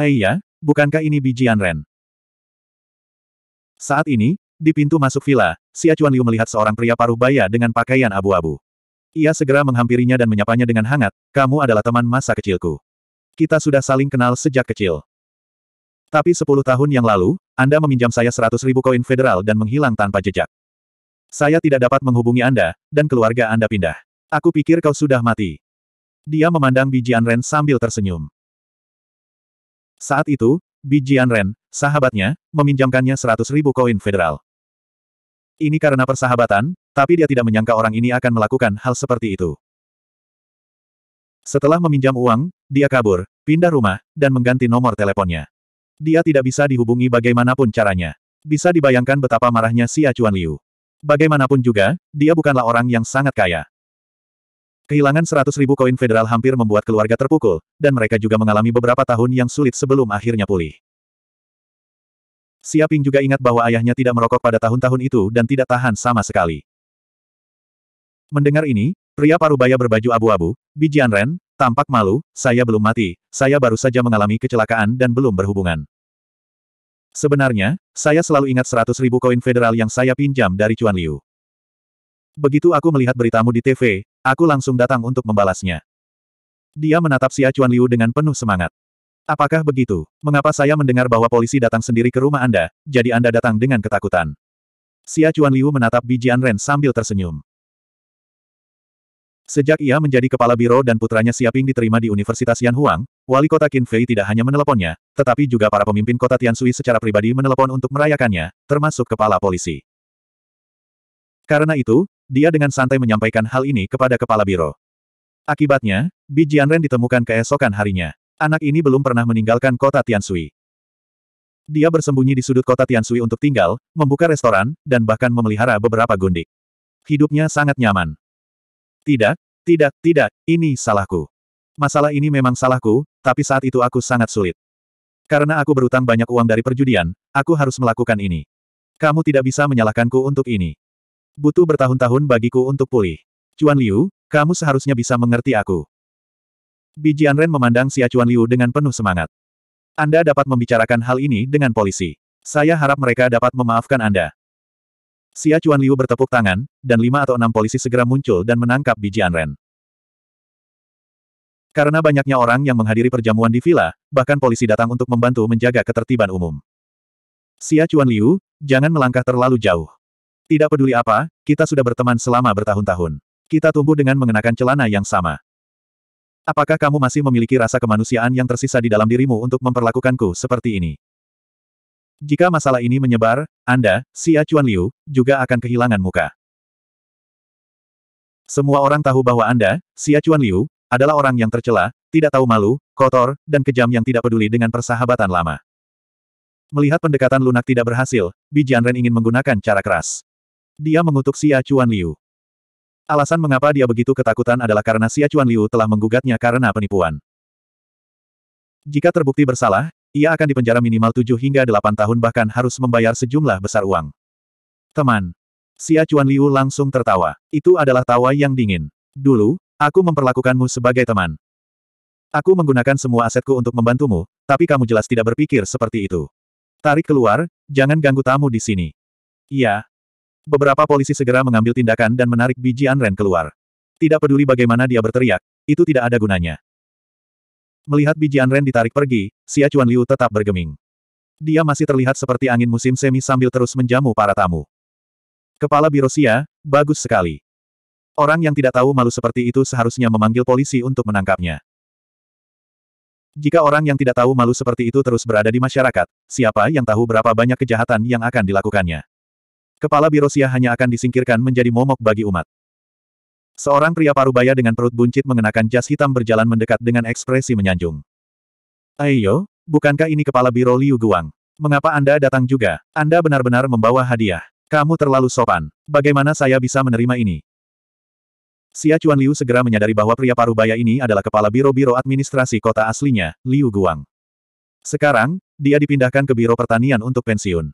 Aiya, ah bukankah ini bijian Ren? Saat ini, di pintu masuk villa, si Acuan Liu melihat seorang pria paruh baya dengan pakaian abu-abu. Ia segera menghampirinya dan menyapanya dengan hangat, kamu adalah teman masa kecilku. Kita sudah saling kenal sejak kecil. Tapi sepuluh tahun yang lalu, Anda meminjam saya seratus ribu koin federal dan menghilang tanpa jejak. Saya tidak dapat menghubungi Anda, dan keluarga Anda pindah. Aku pikir kau sudah mati. Dia memandang bijian Ren sambil tersenyum. Saat itu, Bijian Ren, sahabatnya, meminjamkannya 100 ribu koin federal. Ini karena persahabatan, tapi dia tidak menyangka orang ini akan melakukan hal seperti itu. Setelah meminjam uang, dia kabur, pindah rumah, dan mengganti nomor teleponnya. Dia tidak bisa dihubungi bagaimanapun caranya. Bisa dibayangkan betapa marahnya si Acuan Liu. Bagaimanapun juga, dia bukanlah orang yang sangat kaya. Kehilangan 100 ribu koin federal hampir membuat keluarga terpukul, dan mereka juga mengalami beberapa tahun yang sulit sebelum akhirnya pulih. Siaping juga ingat bahwa ayahnya tidak merokok pada tahun-tahun itu dan tidak tahan sama sekali. Mendengar ini, pria parubaya berbaju abu-abu, Bijian Ren, tampak malu, saya belum mati, saya baru saja mengalami kecelakaan dan belum berhubungan. Sebenarnya, saya selalu ingat 100 ribu koin federal yang saya pinjam dari Cuan Liu. Begitu aku melihat beritamu di TV, Aku langsung datang untuk membalasnya. Dia menatap si Acuan Liu dengan penuh semangat. Apakah begitu? Mengapa saya mendengar bahwa polisi datang sendiri ke rumah Anda, jadi Anda datang dengan ketakutan? Si Acuan Liu menatap Bijian Ren sambil tersenyum. Sejak ia menjadi kepala biro dan putranya Siaping diterima di Universitas Yanhuang, wali kota Fei tidak hanya meneleponnya, tetapi juga para pemimpin kota Tiansui secara pribadi menelepon untuk merayakannya, termasuk kepala polisi. Karena itu, dia dengan santai menyampaikan hal ini kepada kepala biro. Akibatnya, Bi Jianren ditemukan keesokan harinya. Anak ini belum pernah meninggalkan kota Tiansui. Dia bersembunyi di sudut kota Tiansui untuk tinggal, membuka restoran, dan bahkan memelihara beberapa gundik. Hidupnya sangat nyaman. Tidak, tidak, tidak, ini salahku. Masalah ini memang salahku, tapi saat itu aku sangat sulit. Karena aku berutang banyak uang dari perjudian, aku harus melakukan ini. Kamu tidak bisa menyalahkanku untuk ini. Butuh bertahun-tahun bagiku untuk pulih. Cuan Liu, kamu seharusnya bisa mengerti aku. Bijian Ren memandang Xia Cuan Liu dengan penuh semangat. Anda dapat membicarakan hal ini dengan polisi. Saya harap mereka dapat memaafkan Anda. Xia Cuan Liu bertepuk tangan, dan lima atau enam polisi segera muncul dan menangkap Bijian Ren. Karena banyaknya orang yang menghadiri perjamuan di villa, bahkan polisi datang untuk membantu menjaga ketertiban umum. Xia Cuan Liu, jangan melangkah terlalu jauh. Tidak peduli apa, kita sudah berteman selama bertahun-tahun. Kita tumbuh dengan mengenakan celana yang sama. Apakah kamu masih memiliki rasa kemanusiaan yang tersisa di dalam dirimu untuk memperlakukanku seperti ini? Jika masalah ini menyebar, Anda, si Acuan Liu, juga akan kehilangan muka. Semua orang tahu bahwa Anda, si Acuan Liu, adalah orang yang tercela, tidak tahu malu, kotor, dan kejam yang tidak peduli dengan persahabatan lama. Melihat pendekatan lunak tidak berhasil, Bijian Ren ingin menggunakan cara keras. Dia mengutuk Xia Chuan Liu. Alasan mengapa dia begitu ketakutan adalah karena Xia Chuan Liu telah menggugatnya karena penipuan. Jika terbukti bersalah, ia akan dipenjara minimal 7 hingga 8 tahun bahkan harus membayar sejumlah besar uang. Teman. Xia Chuan Liu langsung tertawa. Itu adalah tawa yang dingin. Dulu, aku memperlakukanmu sebagai teman. Aku menggunakan semua asetku untuk membantumu, tapi kamu jelas tidak berpikir seperti itu. Tarik keluar, jangan ganggu tamu di sini. Iya, Beberapa polisi segera mengambil tindakan dan menarik biji Anren keluar. Tidak peduli bagaimana dia berteriak, itu tidak ada gunanya. Melihat biji Anren ditarik pergi, Xia Chuan Liu tetap bergeming. Dia masih terlihat seperti angin musim semi sambil terus menjamu para tamu. Kepala Biro Xia, bagus sekali. Orang yang tidak tahu malu seperti itu seharusnya memanggil polisi untuk menangkapnya. Jika orang yang tidak tahu malu seperti itu terus berada di masyarakat, siapa yang tahu berapa banyak kejahatan yang akan dilakukannya. Kepala biro sia hanya akan disingkirkan menjadi momok bagi umat. Seorang pria parubaya dengan perut buncit mengenakan jas hitam berjalan mendekat dengan ekspresi menyanjung. Ayo, bukankah ini Kepala Biro Liu Guang? Mengapa Anda datang juga? Anda benar-benar membawa hadiah. Kamu terlalu sopan. Bagaimana saya bisa menerima ini? Xia Chuan Liu segera menyadari bahwa pria parubaya ini adalah kepala biro-biro administrasi kota aslinya, Liu Guang. Sekarang, dia dipindahkan ke biro pertanian untuk pensiun.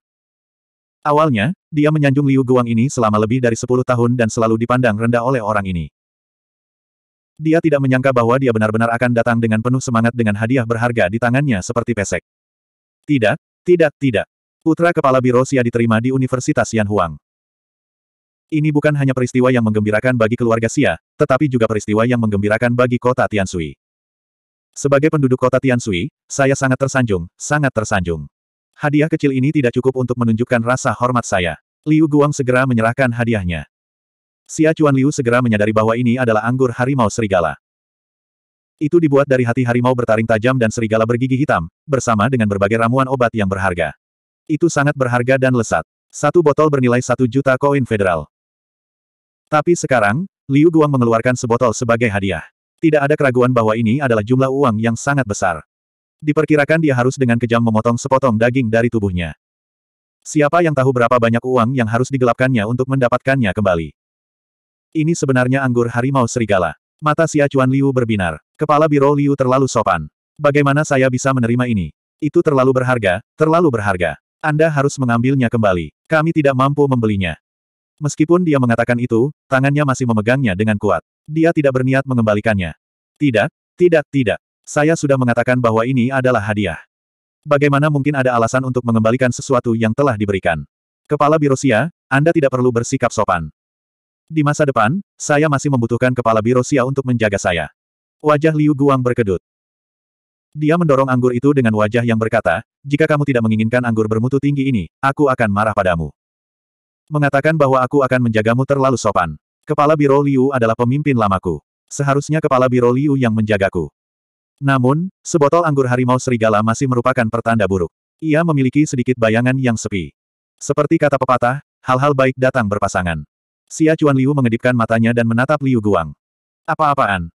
Awalnya, dia menyanjung Liu Guang ini selama lebih dari sepuluh tahun dan selalu dipandang rendah oleh orang ini. Dia tidak menyangka bahwa dia benar-benar akan datang dengan penuh semangat dengan hadiah berharga di tangannya seperti pesek. Tidak, tidak, tidak. Putra Kepala Biro Sia diterima di Universitas Yanhuang. Ini bukan hanya peristiwa yang menggembirakan bagi keluarga Sia, tetapi juga peristiwa yang menggembirakan bagi kota Tiansui. Sebagai penduduk kota Tiansui, saya sangat tersanjung, sangat tersanjung. Hadiah kecil ini tidak cukup untuk menunjukkan rasa hormat saya. Liu Guang segera menyerahkan hadiahnya. Xia Chuan Liu segera menyadari bahwa ini adalah anggur harimau serigala. Itu dibuat dari hati harimau bertaring tajam dan serigala bergigi hitam, bersama dengan berbagai ramuan obat yang berharga. Itu sangat berharga dan lesat. Satu botol bernilai satu juta koin federal. Tapi sekarang, Liu Guang mengeluarkan sebotol sebagai hadiah. Tidak ada keraguan bahwa ini adalah jumlah uang yang sangat besar. Diperkirakan dia harus dengan kejam memotong sepotong daging dari tubuhnya. Siapa yang tahu berapa banyak uang yang harus digelapkannya untuk mendapatkannya kembali. Ini sebenarnya anggur harimau serigala. Mata si Acuan Liu berbinar. Kepala Biro Liu terlalu sopan. Bagaimana saya bisa menerima ini? Itu terlalu berharga, terlalu berharga. Anda harus mengambilnya kembali. Kami tidak mampu membelinya. Meskipun dia mengatakan itu, tangannya masih memegangnya dengan kuat. Dia tidak berniat mengembalikannya. Tidak, tidak, tidak. Saya sudah mengatakan bahwa ini adalah hadiah. Bagaimana mungkin ada alasan untuk mengembalikan sesuatu yang telah diberikan? Kepala Birosia, Anda tidak perlu bersikap sopan. Di masa depan, saya masih membutuhkan kepala Birosia untuk menjaga saya. Wajah Liu Guang berkedut. Dia mendorong anggur itu dengan wajah yang berkata, jika kamu tidak menginginkan anggur bermutu tinggi ini, aku akan marah padamu. Mengatakan bahwa aku akan menjagamu terlalu sopan. Kepala Biro Liu adalah pemimpin lamaku. Seharusnya Kepala Biro Liu yang menjagaku. Namun, sebotol anggur harimau serigala masih merupakan pertanda buruk. Ia memiliki sedikit bayangan yang sepi. Seperti kata pepatah, hal-hal baik datang berpasangan. Xia Chuan Liu mengedipkan matanya dan menatap Liu Guang. Apa-apaan?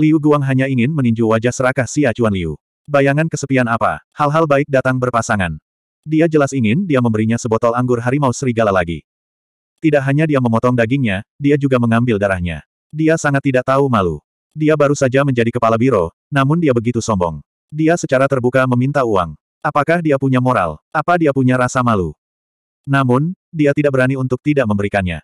Liu Guang hanya ingin meninju wajah serakah Xia Chuan Liu. Bayangan kesepian apa? Hal-hal baik datang berpasangan. Dia jelas ingin dia memberinya sebotol anggur harimau serigala lagi. Tidak hanya dia memotong dagingnya, dia juga mengambil darahnya. Dia sangat tidak tahu malu. Dia baru saja menjadi kepala biro, namun dia begitu sombong. Dia secara terbuka meminta uang. Apakah dia punya moral? Apa dia punya rasa malu? Namun, dia tidak berani untuk tidak memberikannya.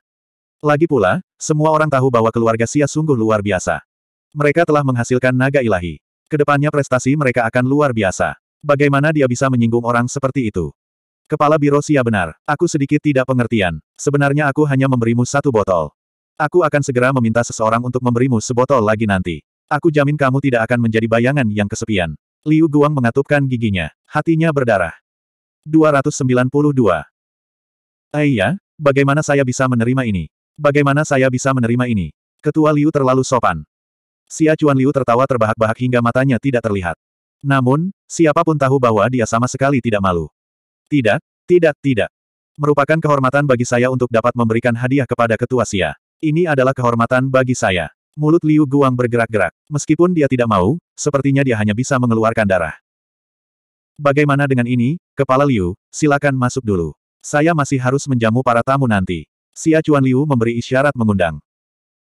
Lagi pula, semua orang tahu bahwa keluarga Sia sungguh luar biasa. Mereka telah menghasilkan naga ilahi. Kedepannya prestasi mereka akan luar biasa. Bagaimana dia bisa menyinggung orang seperti itu? Kepala Biro Sia benar, aku sedikit tidak pengertian. Sebenarnya aku hanya memberimu satu botol. Aku akan segera meminta seseorang untuk memberimu sebotol lagi nanti. Aku jamin kamu tidak akan menjadi bayangan yang kesepian. Liu Guang mengatupkan giginya. Hatinya berdarah. 292. Aiya, eh bagaimana saya bisa menerima ini? Bagaimana saya bisa menerima ini? Ketua Liu terlalu sopan. Xia Chuan Liu tertawa terbahak-bahak hingga matanya tidak terlihat. Namun, siapapun tahu bahwa dia sama sekali tidak malu. Tidak, tidak, tidak. Merupakan kehormatan bagi saya untuk dapat memberikan hadiah kepada Ketua Sia. Ini adalah kehormatan bagi saya. Mulut Liu Guang bergerak-gerak. Meskipun dia tidak mau, sepertinya dia hanya bisa mengeluarkan darah. Bagaimana dengan ini, Kepala Liu, silakan masuk dulu. Saya masih harus menjamu para tamu nanti. Xia Chuan Liu memberi isyarat mengundang.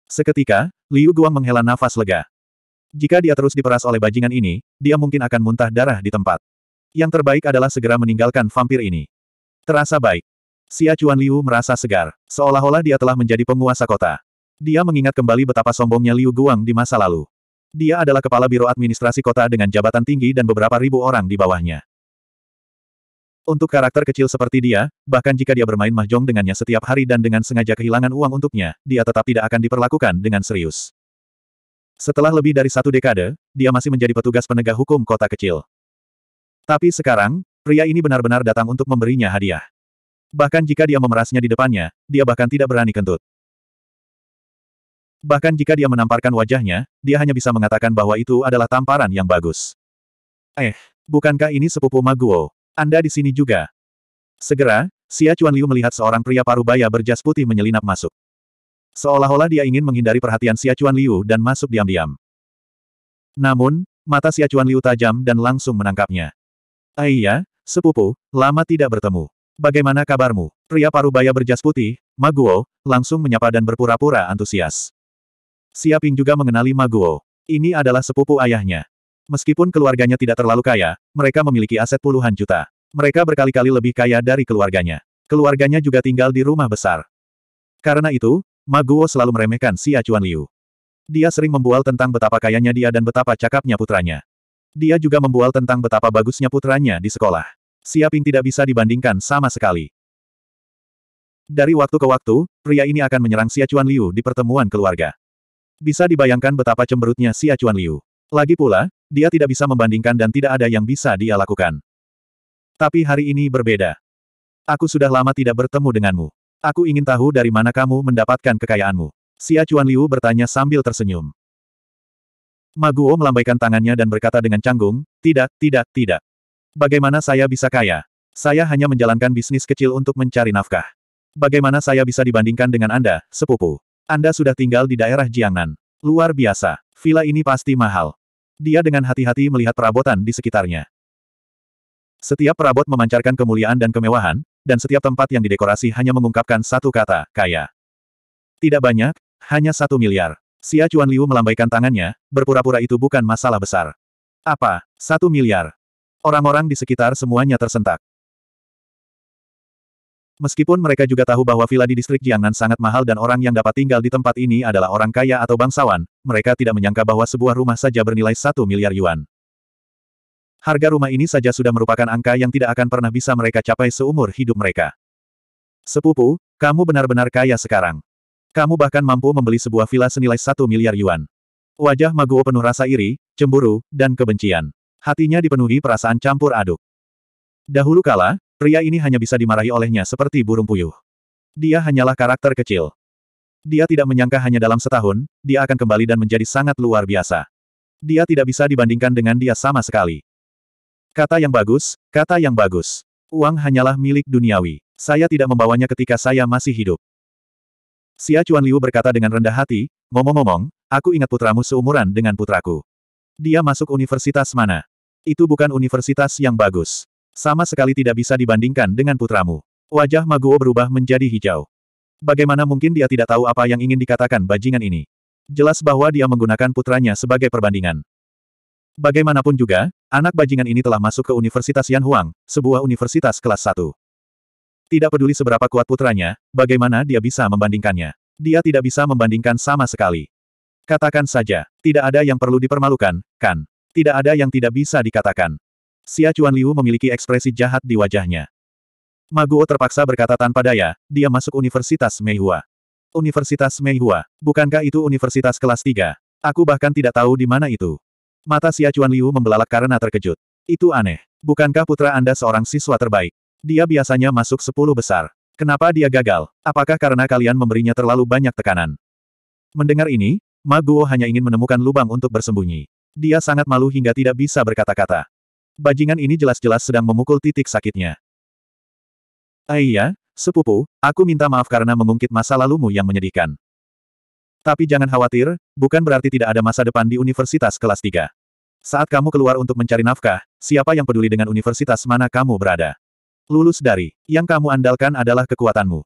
Seketika, Liu Guang menghela nafas lega. Jika dia terus diperas oleh bajingan ini, dia mungkin akan muntah darah di tempat. Yang terbaik adalah segera meninggalkan vampir ini. Terasa baik. Xia Chuan Liu merasa segar, seolah-olah dia telah menjadi penguasa kota. Dia mengingat kembali betapa sombongnya Liu Guang di masa lalu. Dia adalah kepala biro administrasi kota dengan jabatan tinggi dan beberapa ribu orang di bawahnya. Untuk karakter kecil seperti dia, bahkan jika dia bermain mahjong dengannya setiap hari dan dengan sengaja kehilangan uang untuknya, dia tetap tidak akan diperlakukan dengan serius. Setelah lebih dari satu dekade, dia masih menjadi petugas penegak hukum kota kecil. Tapi sekarang, pria ini benar-benar datang untuk memberinya hadiah. Bahkan jika dia memerasnya di depannya, dia bahkan tidak berani kentut. Bahkan jika dia menamparkan wajahnya, dia hanya bisa mengatakan bahwa itu adalah tamparan yang bagus. Eh, bukankah ini sepupu Maguo? Anda di sini juga. Segera, Xia Liu melihat seorang pria parubaya berjas putih menyelinap masuk. Seolah-olah dia ingin menghindari perhatian Xia Liu dan masuk diam-diam. Namun, mata Xia Liu tajam dan langsung menangkapnya. Aiyah, ah sepupu, lama tidak bertemu. Bagaimana kabarmu? Pria parubaya berjas putih, Maguo, langsung menyapa dan berpura-pura antusias. Siaping juga mengenali Maguo. Ini adalah sepupu ayahnya. Meskipun keluarganya tidak terlalu kaya, mereka memiliki aset puluhan juta. Mereka berkali-kali lebih kaya dari keluarganya. Keluarganya juga tinggal di rumah besar. Karena itu, Maguo selalu meremehkan si Acuan Liu. Dia sering membual tentang betapa kayanya dia dan betapa cakapnya putranya. Dia juga membual tentang betapa bagusnya putranya di sekolah. Siaping tidak bisa dibandingkan sama sekali. Dari waktu ke waktu, pria ini akan menyerang Xia Chuan Liu di pertemuan keluarga. Bisa dibayangkan betapa cemberutnya Xia Chuan Liu. Lagi pula, dia tidak bisa membandingkan dan tidak ada yang bisa dia lakukan. Tapi hari ini berbeda. Aku sudah lama tidak bertemu denganmu. Aku ingin tahu dari mana kamu mendapatkan kekayaanmu. Xia Chuan Liu bertanya sambil tersenyum. Maguo melambaikan tangannya dan berkata dengan canggung, tidak, tidak, tidak. Bagaimana saya bisa kaya? Saya hanya menjalankan bisnis kecil untuk mencari nafkah. Bagaimana saya bisa dibandingkan dengan Anda, sepupu? Anda sudah tinggal di daerah Jiangnan. Luar biasa, villa ini pasti mahal. Dia dengan hati-hati melihat perabotan di sekitarnya. Setiap perabot memancarkan kemuliaan dan kemewahan, dan setiap tempat yang didekorasi hanya mengungkapkan satu kata, kaya. Tidak banyak, hanya satu miliar. Xia Chuan Liu melambaikan tangannya, berpura-pura itu bukan masalah besar. Apa, satu miliar? Orang-orang di sekitar semuanya tersentak. Meskipun mereka juga tahu bahwa villa di distrik Jiangnan sangat mahal dan orang yang dapat tinggal di tempat ini adalah orang kaya atau bangsawan, mereka tidak menyangka bahwa sebuah rumah saja bernilai satu miliar yuan. Harga rumah ini saja sudah merupakan angka yang tidak akan pernah bisa mereka capai seumur hidup mereka. Sepupu, kamu benar-benar kaya sekarang. Kamu bahkan mampu membeli sebuah villa senilai satu miliar yuan. Wajah Maguo penuh rasa iri, cemburu, dan kebencian hatinya dipenuhi perasaan campur aduk. Dahulu kala, pria ini hanya bisa dimarahi olehnya seperti burung puyuh. Dia hanyalah karakter kecil. Dia tidak menyangka hanya dalam setahun, dia akan kembali dan menjadi sangat luar biasa. Dia tidak bisa dibandingkan dengan dia sama sekali. Kata yang bagus, kata yang bagus. Uang hanyalah milik duniawi. Saya tidak membawanya ketika saya masih hidup. Xia Chuan Liu berkata dengan rendah hati, ngomong-ngomong, aku ingat putramu seumuran dengan putraku. Dia masuk universitas mana? Itu bukan universitas yang bagus. Sama sekali tidak bisa dibandingkan dengan putramu. Wajah Maguo berubah menjadi hijau. Bagaimana mungkin dia tidak tahu apa yang ingin dikatakan bajingan ini? Jelas bahwa dia menggunakan putranya sebagai perbandingan. Bagaimanapun juga, anak bajingan ini telah masuk ke Universitas Yan Huang, sebuah universitas kelas 1. Tidak peduli seberapa kuat putranya, bagaimana dia bisa membandingkannya. Dia tidak bisa membandingkan sama sekali. Katakan saja, tidak ada yang perlu dipermalukan, kan? Tidak ada yang tidak bisa dikatakan. Xia Chuan Liu memiliki ekspresi jahat di wajahnya. Maguo terpaksa berkata tanpa daya, dia masuk Universitas Meihua. Universitas Meihua, bukankah itu universitas kelas 3? Aku bahkan tidak tahu di mana itu. Mata Xia Chuan Liu membelalak karena terkejut. Itu aneh. Bukankah putra Anda seorang siswa terbaik? Dia biasanya masuk 10 besar. Kenapa dia gagal? Apakah karena kalian memberinya terlalu banyak tekanan? Mendengar ini, Maguo hanya ingin menemukan lubang untuk bersembunyi. Dia sangat malu hingga tidak bisa berkata-kata. Bajingan ini jelas-jelas sedang memukul titik sakitnya. Aiya, eh sepupu, aku minta maaf karena mengungkit masa lalumu yang menyedihkan. Tapi jangan khawatir, bukan berarti tidak ada masa depan di universitas kelas 3. Saat kamu keluar untuk mencari nafkah, siapa yang peduli dengan universitas mana kamu berada? Lulus dari, yang kamu andalkan adalah kekuatanmu.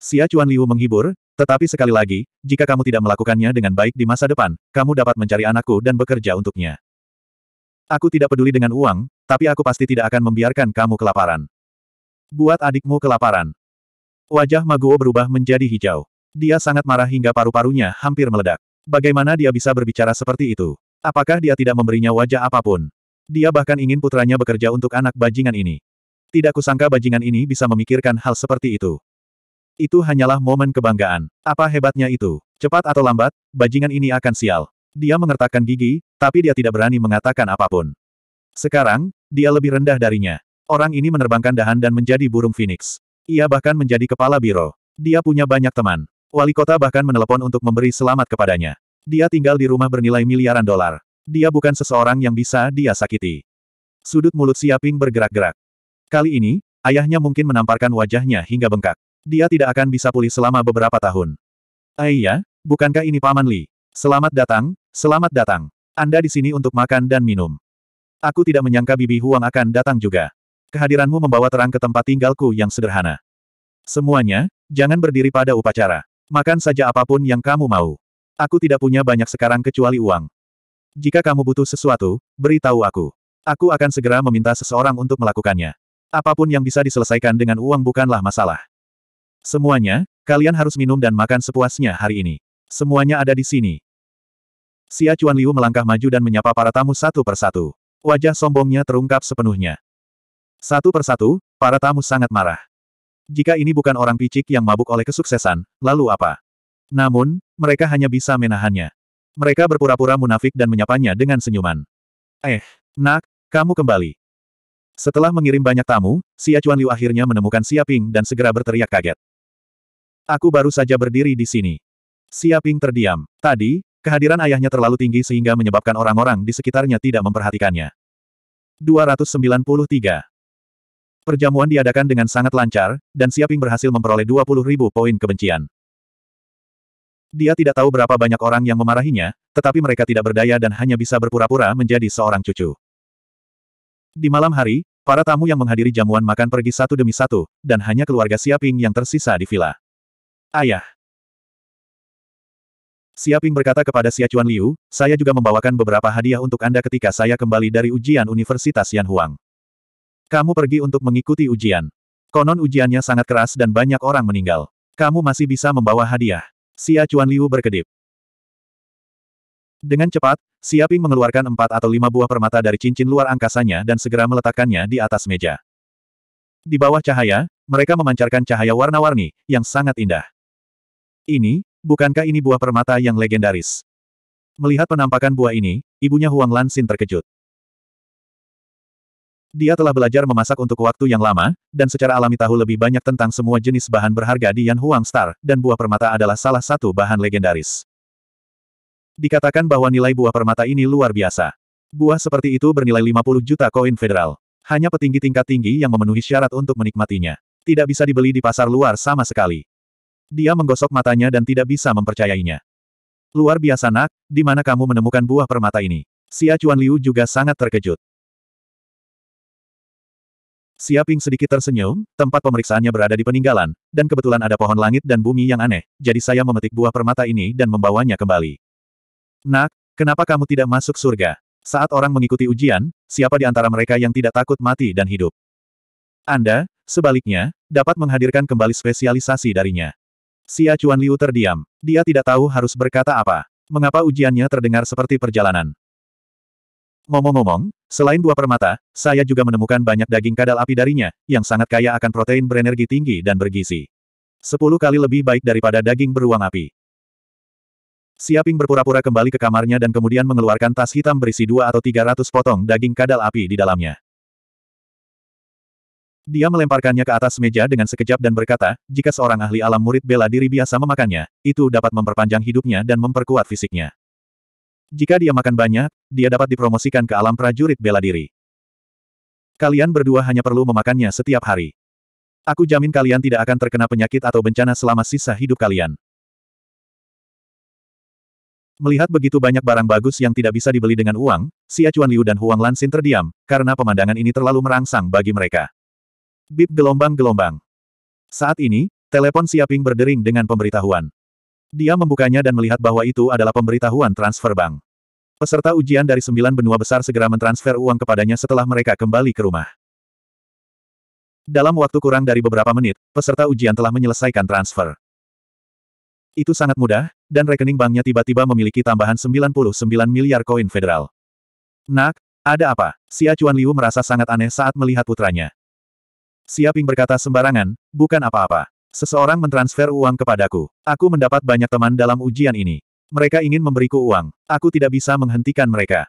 Xia Chuan Liu menghibur, tetapi sekali lagi, jika kamu tidak melakukannya dengan baik di masa depan, kamu dapat mencari anakku dan bekerja untuknya. Aku tidak peduli dengan uang, tapi aku pasti tidak akan membiarkan kamu kelaparan. Buat adikmu kelaparan. Wajah Maguo berubah menjadi hijau. Dia sangat marah hingga paru-parunya hampir meledak. Bagaimana dia bisa berbicara seperti itu? Apakah dia tidak memberinya wajah apapun? Dia bahkan ingin putranya bekerja untuk anak bajingan ini. Tidak kusangka bajingan ini bisa memikirkan hal seperti itu. Itu hanyalah momen kebanggaan. Apa hebatnya itu? Cepat atau lambat, bajingan ini akan sial. Dia mengertakkan gigi, tapi dia tidak berani mengatakan apapun. Sekarang, dia lebih rendah darinya. Orang ini menerbangkan dahan dan menjadi burung phoenix. Ia bahkan menjadi kepala biro. Dia punya banyak teman. Wali kota bahkan menelepon untuk memberi selamat kepadanya. Dia tinggal di rumah bernilai miliaran dolar. Dia bukan seseorang yang bisa dia sakiti. Sudut mulut Siaping bergerak-gerak. Kali ini, ayahnya mungkin menamparkan wajahnya hingga bengkak. Dia tidak akan bisa pulih selama beberapa tahun. Aiyah, ah, bukankah ini Paman Li? Selamat datang, selamat datang. Anda di sini untuk makan dan minum. Aku tidak menyangka Bibi Huang akan datang juga. Kehadiranmu membawa terang ke tempat tinggalku yang sederhana. Semuanya, jangan berdiri pada upacara. Makan saja apapun yang kamu mau. Aku tidak punya banyak sekarang kecuali uang. Jika kamu butuh sesuatu, beritahu aku. Aku akan segera meminta seseorang untuk melakukannya. Apapun yang bisa diselesaikan dengan uang bukanlah masalah. Semuanya, kalian harus minum dan makan sepuasnya hari ini. Semuanya ada di sini. Xia Chuan Liu melangkah maju dan menyapa para tamu satu persatu. Wajah sombongnya terungkap sepenuhnya. Satu persatu, para tamu sangat marah. Jika ini bukan orang picik yang mabuk oleh kesuksesan, lalu apa? Namun, mereka hanya bisa menahannya. Mereka berpura-pura munafik dan menyapanya dengan senyuman. Eh, nak, kamu kembali. Setelah mengirim banyak tamu, Xia Chuan Liu akhirnya menemukan Xia Ping dan segera berteriak kaget. Aku baru saja berdiri di sini. Siaping terdiam. Tadi, kehadiran ayahnya terlalu tinggi sehingga menyebabkan orang-orang di sekitarnya tidak memperhatikannya. 293. Perjamuan diadakan dengan sangat lancar, dan Siaping berhasil memperoleh 20 ribu poin kebencian. Dia tidak tahu berapa banyak orang yang memarahinya, tetapi mereka tidak berdaya dan hanya bisa berpura-pura menjadi seorang cucu. Di malam hari, para tamu yang menghadiri jamuan makan pergi satu demi satu, dan hanya keluarga Siaping yang tersisa di villa. Ayah. Siaping berkata kepada Siacuan Liu, saya juga membawakan beberapa hadiah untuk Anda ketika saya kembali dari ujian Universitas Yanhuang. Kamu pergi untuk mengikuti ujian. Konon ujiannya sangat keras dan banyak orang meninggal. Kamu masih bisa membawa hadiah. Siacuan Liu berkedip. Dengan cepat, Siaping mengeluarkan empat atau lima buah permata dari cincin luar angkasanya dan segera meletakkannya di atas meja. Di bawah cahaya, mereka memancarkan cahaya warna-warni, yang sangat indah. Ini, bukankah ini buah permata yang legendaris? Melihat penampakan buah ini, ibunya Huang Lansin terkejut. Dia telah belajar memasak untuk waktu yang lama, dan secara alami tahu lebih banyak tentang semua jenis bahan berharga di Yan Huang Star, dan buah permata adalah salah satu bahan legendaris. Dikatakan bahwa nilai buah permata ini luar biasa. Buah seperti itu bernilai 50 juta koin federal. Hanya petinggi tingkat tinggi yang memenuhi syarat untuk menikmatinya. Tidak bisa dibeli di pasar luar sama sekali. Dia menggosok matanya dan tidak bisa mempercayainya. Luar biasa nak, di mana kamu menemukan buah permata ini? Si Acuan Liu juga sangat terkejut. Siaping sedikit tersenyum, tempat pemeriksaannya berada di peninggalan, dan kebetulan ada pohon langit dan bumi yang aneh, jadi saya memetik buah permata ini dan membawanya kembali. Nak, kenapa kamu tidak masuk surga? Saat orang mengikuti ujian, siapa di antara mereka yang tidak takut mati dan hidup? Anda, sebaliknya, dapat menghadirkan kembali spesialisasi darinya. Xia Chuan Liu terdiam. Dia tidak tahu harus berkata apa. Mengapa ujiannya terdengar seperti perjalanan? Ngomong-ngomong, selain dua permata, saya juga menemukan banyak daging kadal api darinya, yang sangat kaya akan protein berenergi tinggi dan bergizi. Sepuluh kali lebih baik daripada daging beruang api. Siaping berpura-pura kembali ke kamarnya dan kemudian mengeluarkan tas hitam berisi dua atau tiga ratus potong daging kadal api di dalamnya. Dia melemparkannya ke atas meja dengan sekejap dan berkata, jika seorang ahli alam murid bela diri biasa memakannya, itu dapat memperpanjang hidupnya dan memperkuat fisiknya. Jika dia makan banyak, dia dapat dipromosikan ke alam prajurit bela diri. Kalian berdua hanya perlu memakannya setiap hari. Aku jamin kalian tidak akan terkena penyakit atau bencana selama sisa hidup kalian. Melihat begitu banyak barang bagus yang tidak bisa dibeli dengan uang, Xia Chuan Liu dan Huang Lansin terdiam, karena pemandangan ini terlalu merangsang bagi mereka. Bip gelombang-gelombang. Saat ini, telepon Siaping berdering dengan pemberitahuan. Dia membukanya dan melihat bahwa itu adalah pemberitahuan transfer bank. Peserta ujian dari sembilan benua besar segera mentransfer uang kepadanya setelah mereka kembali ke rumah. Dalam waktu kurang dari beberapa menit, peserta ujian telah menyelesaikan transfer. Itu sangat mudah, dan rekening banknya tiba-tiba memiliki tambahan 99 miliar koin federal. Nak, ada apa? Si Acuan Liu merasa sangat aneh saat melihat putranya. Siaping berkata sembarangan, bukan apa-apa. Seseorang mentransfer uang kepadaku. Aku mendapat banyak teman dalam ujian ini. Mereka ingin memberiku uang. Aku tidak bisa menghentikan mereka.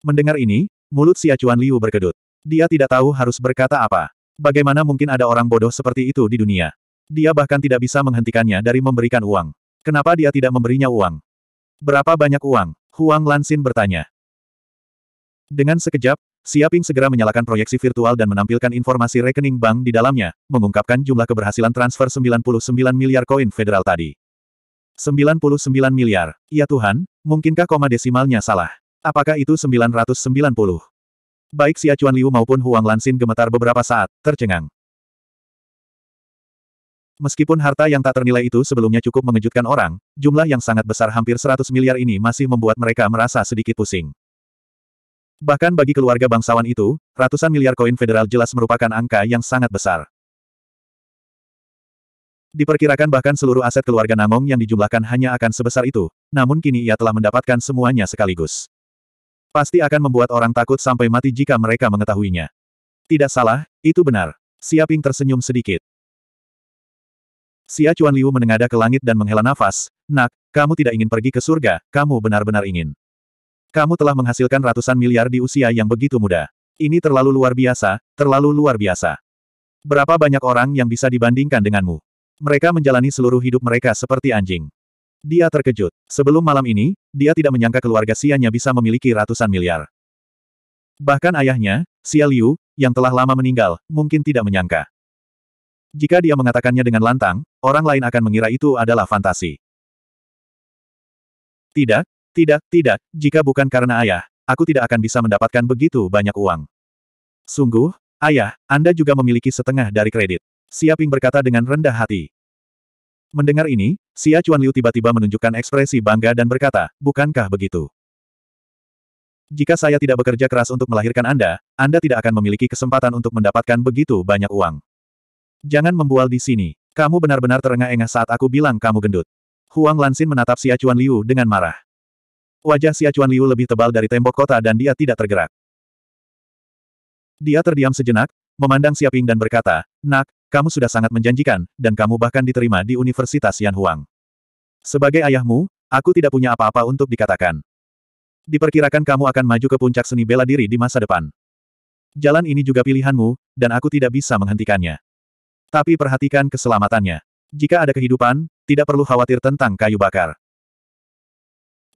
Mendengar ini, mulut si Acuan Liu berkedut. Dia tidak tahu harus berkata apa. Bagaimana mungkin ada orang bodoh seperti itu di dunia? Dia bahkan tidak bisa menghentikannya dari memberikan uang. Kenapa dia tidak memberinya uang? Berapa banyak uang? Huang Lansin bertanya. Dengan sekejap, Siaping segera menyalakan proyeksi virtual dan menampilkan informasi rekening bank di dalamnya, mengungkapkan jumlah keberhasilan transfer 99 miliar koin federal tadi. 99 miliar. Ya Tuhan, mungkinkah koma desimalnya salah? Apakah itu 990? Baik siacuan Acuan Liu maupun Huang Lansin gemetar beberapa saat, tercengang. Meskipun harta yang tak ternilai itu sebelumnya cukup mengejutkan orang, jumlah yang sangat besar hampir 100 miliar ini masih membuat mereka merasa sedikit pusing. Bahkan bagi keluarga bangsawan itu, ratusan miliar koin federal jelas merupakan angka yang sangat besar. Diperkirakan bahkan seluruh aset keluarga Namong yang dijumlahkan hanya akan sebesar itu, namun kini ia telah mendapatkan semuanya sekaligus. Pasti akan membuat orang takut sampai mati jika mereka mengetahuinya. Tidak salah, itu benar. Siaping tersenyum sedikit. Xia Chuan Liu menengadah ke langit dan menghela nafas, Nak, kamu tidak ingin pergi ke surga, kamu benar-benar ingin. Kamu telah menghasilkan ratusan miliar di usia yang begitu muda. Ini terlalu luar biasa, terlalu luar biasa. Berapa banyak orang yang bisa dibandingkan denganmu? Mereka menjalani seluruh hidup mereka seperti anjing. Dia terkejut. Sebelum malam ini, dia tidak menyangka keluarga Sianya bisa memiliki ratusan miliar. Bahkan ayahnya, Xia Liu, yang telah lama meninggal, mungkin tidak menyangka. Jika dia mengatakannya dengan lantang, orang lain akan mengira itu adalah fantasi. Tidak, tidak, tidak, jika bukan karena ayah, aku tidak akan bisa mendapatkan begitu banyak uang. Sungguh, ayah, Anda juga memiliki setengah dari kredit. Siaping berkata dengan rendah hati. Mendengar ini, Xia Chuan Liu tiba-tiba menunjukkan ekspresi bangga dan berkata, bukankah begitu? Jika saya tidak bekerja keras untuk melahirkan Anda, Anda tidak akan memiliki kesempatan untuk mendapatkan begitu banyak uang. Jangan membual di sini. Kamu benar-benar terengah-engah saat aku bilang kamu gendut. Huang Lansin menatap Xia Chuan Liu dengan marah. Wajah Xia Chuan Liu lebih tebal dari tembok kota dan dia tidak tergerak. Dia terdiam sejenak, memandang Siaping dan berkata, Nak, kamu sudah sangat menjanjikan, dan kamu bahkan diterima di Universitas Yan Huang. Sebagai ayahmu, aku tidak punya apa-apa untuk dikatakan. Diperkirakan kamu akan maju ke puncak seni bela diri di masa depan. Jalan ini juga pilihanmu, dan aku tidak bisa menghentikannya. Tapi perhatikan keselamatannya. Jika ada kehidupan, tidak perlu khawatir tentang kayu bakar.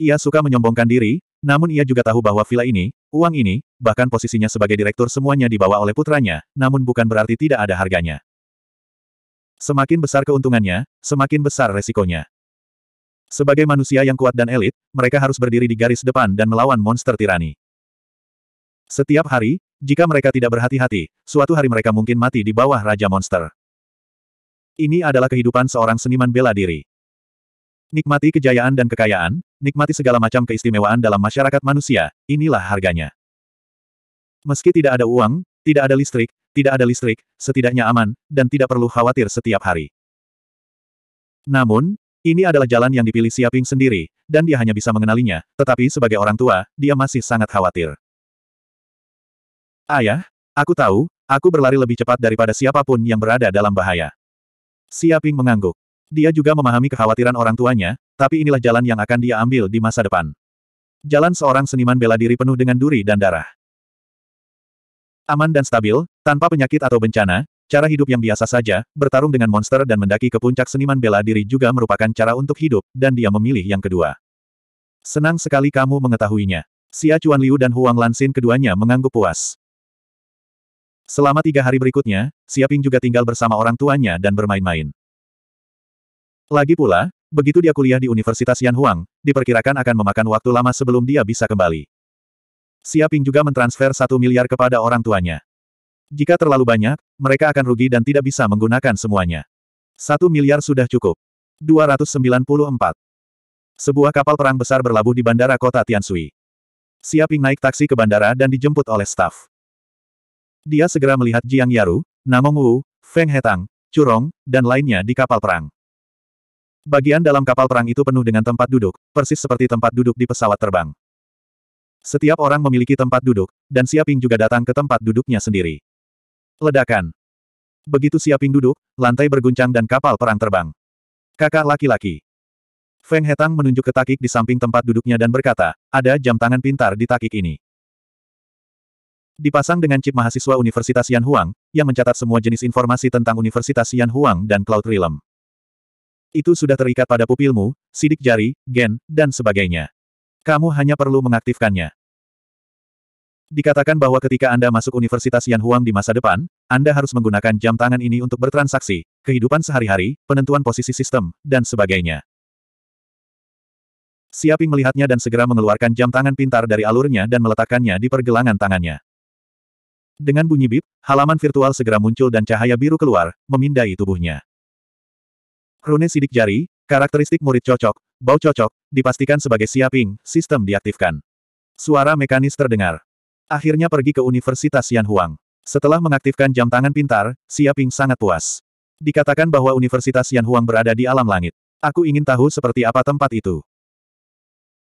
Ia suka menyombongkan diri, namun ia juga tahu bahwa villa ini, uang ini, bahkan posisinya sebagai direktur semuanya dibawa oleh putranya, namun bukan berarti tidak ada harganya. Semakin besar keuntungannya, semakin besar resikonya. Sebagai manusia yang kuat dan elit, mereka harus berdiri di garis depan dan melawan monster tirani. Setiap hari, jika mereka tidak berhati-hati, suatu hari mereka mungkin mati di bawah Raja Monster. Ini adalah kehidupan seorang seniman bela diri. Nikmati kejayaan dan kekayaan, Nikmati segala macam keistimewaan dalam masyarakat manusia, inilah harganya. Meski tidak ada uang, tidak ada listrik, tidak ada listrik, setidaknya aman, dan tidak perlu khawatir setiap hari. Namun, ini adalah jalan yang dipilih Siaping sendiri, dan dia hanya bisa mengenalinya, tetapi sebagai orang tua, dia masih sangat khawatir. Ayah, aku tahu, aku berlari lebih cepat daripada siapapun yang berada dalam bahaya. Siaping mengangguk. Dia juga memahami kekhawatiran orang tuanya, tapi inilah jalan yang akan dia ambil di masa depan. Jalan seorang seniman bela diri penuh dengan duri dan darah. Aman dan stabil, tanpa penyakit atau bencana, cara hidup yang biasa saja, bertarung dengan monster dan mendaki ke puncak seniman bela diri juga merupakan cara untuk hidup, dan dia memilih yang kedua. Senang sekali kamu mengetahuinya. Si Acuan Liu dan Huang Lansin keduanya mengangguk puas. Selama tiga hari berikutnya, Siaping juga tinggal bersama orang tuanya dan bermain-main. Lagi pula, begitu dia kuliah di Universitas Yan Huang, diperkirakan akan memakan waktu lama sebelum dia bisa kembali. Siaping juga mentransfer satu miliar kepada orang tuanya. Jika terlalu banyak, mereka akan rugi dan tidak bisa menggunakan semuanya. Satu miliar sudah cukup. 294. Sebuah kapal perang besar berlabuh di bandara kota Tiansui. Siaping naik taksi ke bandara dan dijemput oleh staf. Dia segera melihat Jiang Yaru, Namong Wu, Feng Hetang, Curong, dan lainnya di kapal perang. Bagian dalam kapal perang itu penuh dengan tempat duduk, persis seperti tempat duduk di pesawat terbang. Setiap orang memiliki tempat duduk, dan Siaping juga datang ke tempat duduknya sendiri. Ledakan. Begitu Siaping duduk, lantai berguncang dan kapal perang terbang. Kakak laki-laki. Feng Hetang menunjuk ke takik di samping tempat duduknya dan berkata, ada jam tangan pintar di takik ini. Dipasang dengan chip mahasiswa Universitas Yan Huang, yang mencatat semua jenis informasi tentang Universitas Yan Huang dan Cloud Realm. Itu sudah terikat pada pupilmu, sidik jari, gen, dan sebagainya. Kamu hanya perlu mengaktifkannya. Dikatakan bahwa ketika Anda masuk Universitas Yan Huang di masa depan, Anda harus menggunakan jam tangan ini untuk bertransaksi, kehidupan sehari-hari, penentuan posisi sistem, dan sebagainya. Siaping melihatnya dan segera mengeluarkan jam tangan pintar dari alurnya dan meletakkannya di pergelangan tangannya. Dengan bunyi bip, halaman virtual segera muncul dan cahaya biru keluar, memindai tubuhnya. Rune sidik jari, karakteristik murid cocok, bau cocok, dipastikan sebagai siaping, sistem diaktifkan. Suara mekanis terdengar. Akhirnya pergi ke Universitas Yanhuang. Setelah mengaktifkan jam tangan pintar, Siaping sangat puas. Dikatakan bahwa Universitas Yanhuang berada di alam langit. Aku ingin tahu seperti apa tempat itu.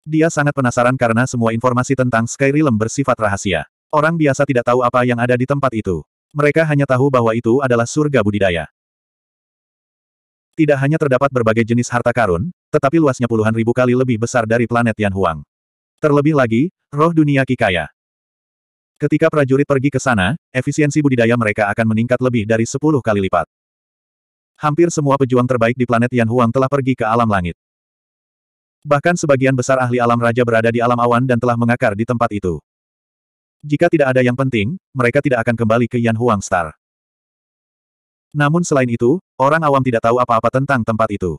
Dia sangat penasaran karena semua informasi tentang Skyrim bersifat rahasia. Orang biasa tidak tahu apa yang ada di tempat itu. Mereka hanya tahu bahwa itu adalah surga budidaya. Tidak hanya terdapat berbagai jenis harta karun, tetapi luasnya puluhan ribu kali lebih besar dari planet Yan Huang. Terlebih lagi, roh dunia kikaya. Ketika prajurit pergi ke sana, efisiensi budidaya mereka akan meningkat lebih dari 10 kali lipat. Hampir semua pejuang terbaik di planet Yan Huang telah pergi ke alam langit. Bahkan sebagian besar ahli alam raja berada di alam awan dan telah mengakar di tempat itu. Jika tidak ada yang penting, mereka tidak akan kembali ke Yan Huang Star. Namun selain itu, orang awam tidak tahu apa-apa tentang tempat itu.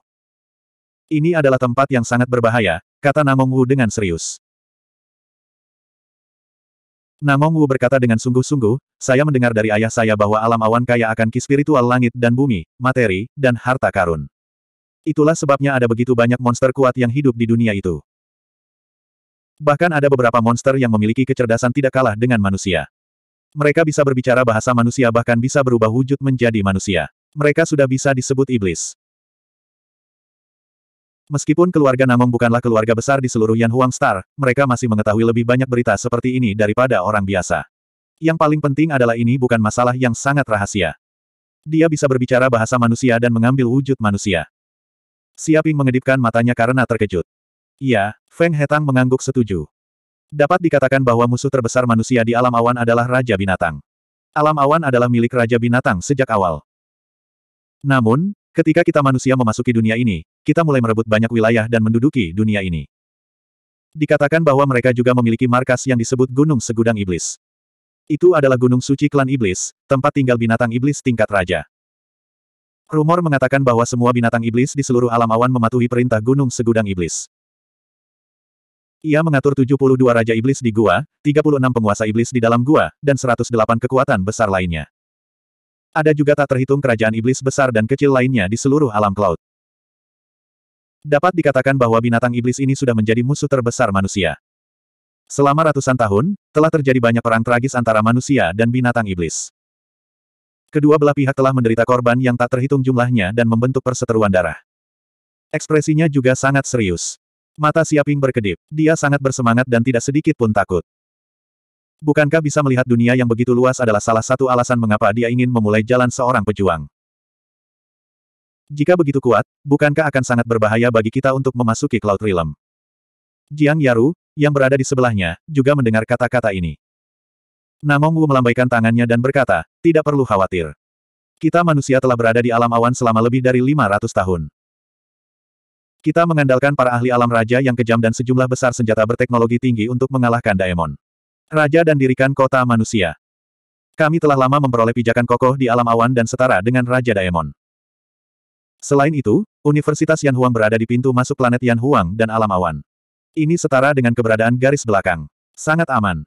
Ini adalah tempat yang sangat berbahaya, kata Namong Wu dengan serius. Namong Wu berkata dengan sungguh-sungguh, saya mendengar dari ayah saya bahwa alam awan kaya akan ki spiritual langit dan bumi, materi, dan harta karun. Itulah sebabnya ada begitu banyak monster kuat yang hidup di dunia itu. Bahkan ada beberapa monster yang memiliki kecerdasan tidak kalah dengan manusia. Mereka bisa berbicara bahasa manusia bahkan bisa berubah wujud menjadi manusia. Mereka sudah bisa disebut iblis. Meskipun keluarga Namong bukanlah keluarga besar di seluruh Yan Huang Star, mereka masih mengetahui lebih banyak berita seperti ini daripada orang biasa. Yang paling penting adalah ini bukan masalah yang sangat rahasia. Dia bisa berbicara bahasa manusia dan mengambil wujud manusia. Siaping mengedipkan matanya karena terkejut. Iya, Feng Hetang mengangguk setuju. Dapat dikatakan bahwa musuh terbesar manusia di alam awan adalah Raja Binatang. Alam awan adalah milik Raja Binatang sejak awal. Namun, ketika kita manusia memasuki dunia ini, kita mulai merebut banyak wilayah dan menduduki dunia ini. Dikatakan bahwa mereka juga memiliki markas yang disebut Gunung Segudang Iblis. Itu adalah Gunung Suci Klan Iblis, tempat tinggal binatang iblis tingkat raja. Rumor mengatakan bahwa semua binatang iblis di seluruh alam awan mematuhi perintah Gunung Segudang Iblis. Ia mengatur 72 raja iblis di gua, 36 penguasa iblis di dalam gua, dan 108 kekuatan besar lainnya. Ada juga tak terhitung kerajaan iblis besar dan kecil lainnya di seluruh alam cloud. Dapat dikatakan bahwa binatang iblis ini sudah menjadi musuh terbesar manusia. Selama ratusan tahun, telah terjadi banyak perang tragis antara manusia dan binatang iblis. Kedua belah pihak telah menderita korban yang tak terhitung jumlahnya dan membentuk perseteruan darah. Ekspresinya juga sangat serius. Mata Siaping berkedip. Dia sangat bersemangat dan tidak sedikit pun takut. Bukankah bisa melihat dunia yang begitu luas adalah salah satu alasan mengapa dia ingin memulai jalan seorang pejuang? Jika begitu kuat, bukankah akan sangat berbahaya bagi kita untuk memasuki Cloud Realm? Jiang Yaru, yang berada di sebelahnya, juga mendengar kata-kata ini. Namong Wu melambaikan tangannya dan berkata, tidak perlu khawatir. Kita manusia telah berada di alam awan selama lebih dari 500 tahun. Kita mengandalkan para ahli alam raja yang kejam dan sejumlah besar senjata berteknologi tinggi untuk mengalahkan Daemon. Raja dan dirikan kota manusia. Kami telah lama memperoleh pijakan kokoh di alam awan dan setara dengan Raja Daemon. Selain itu, Universitas Yanhuang berada di pintu masuk planet Yanhuang dan alam awan. Ini setara dengan keberadaan garis belakang. Sangat aman.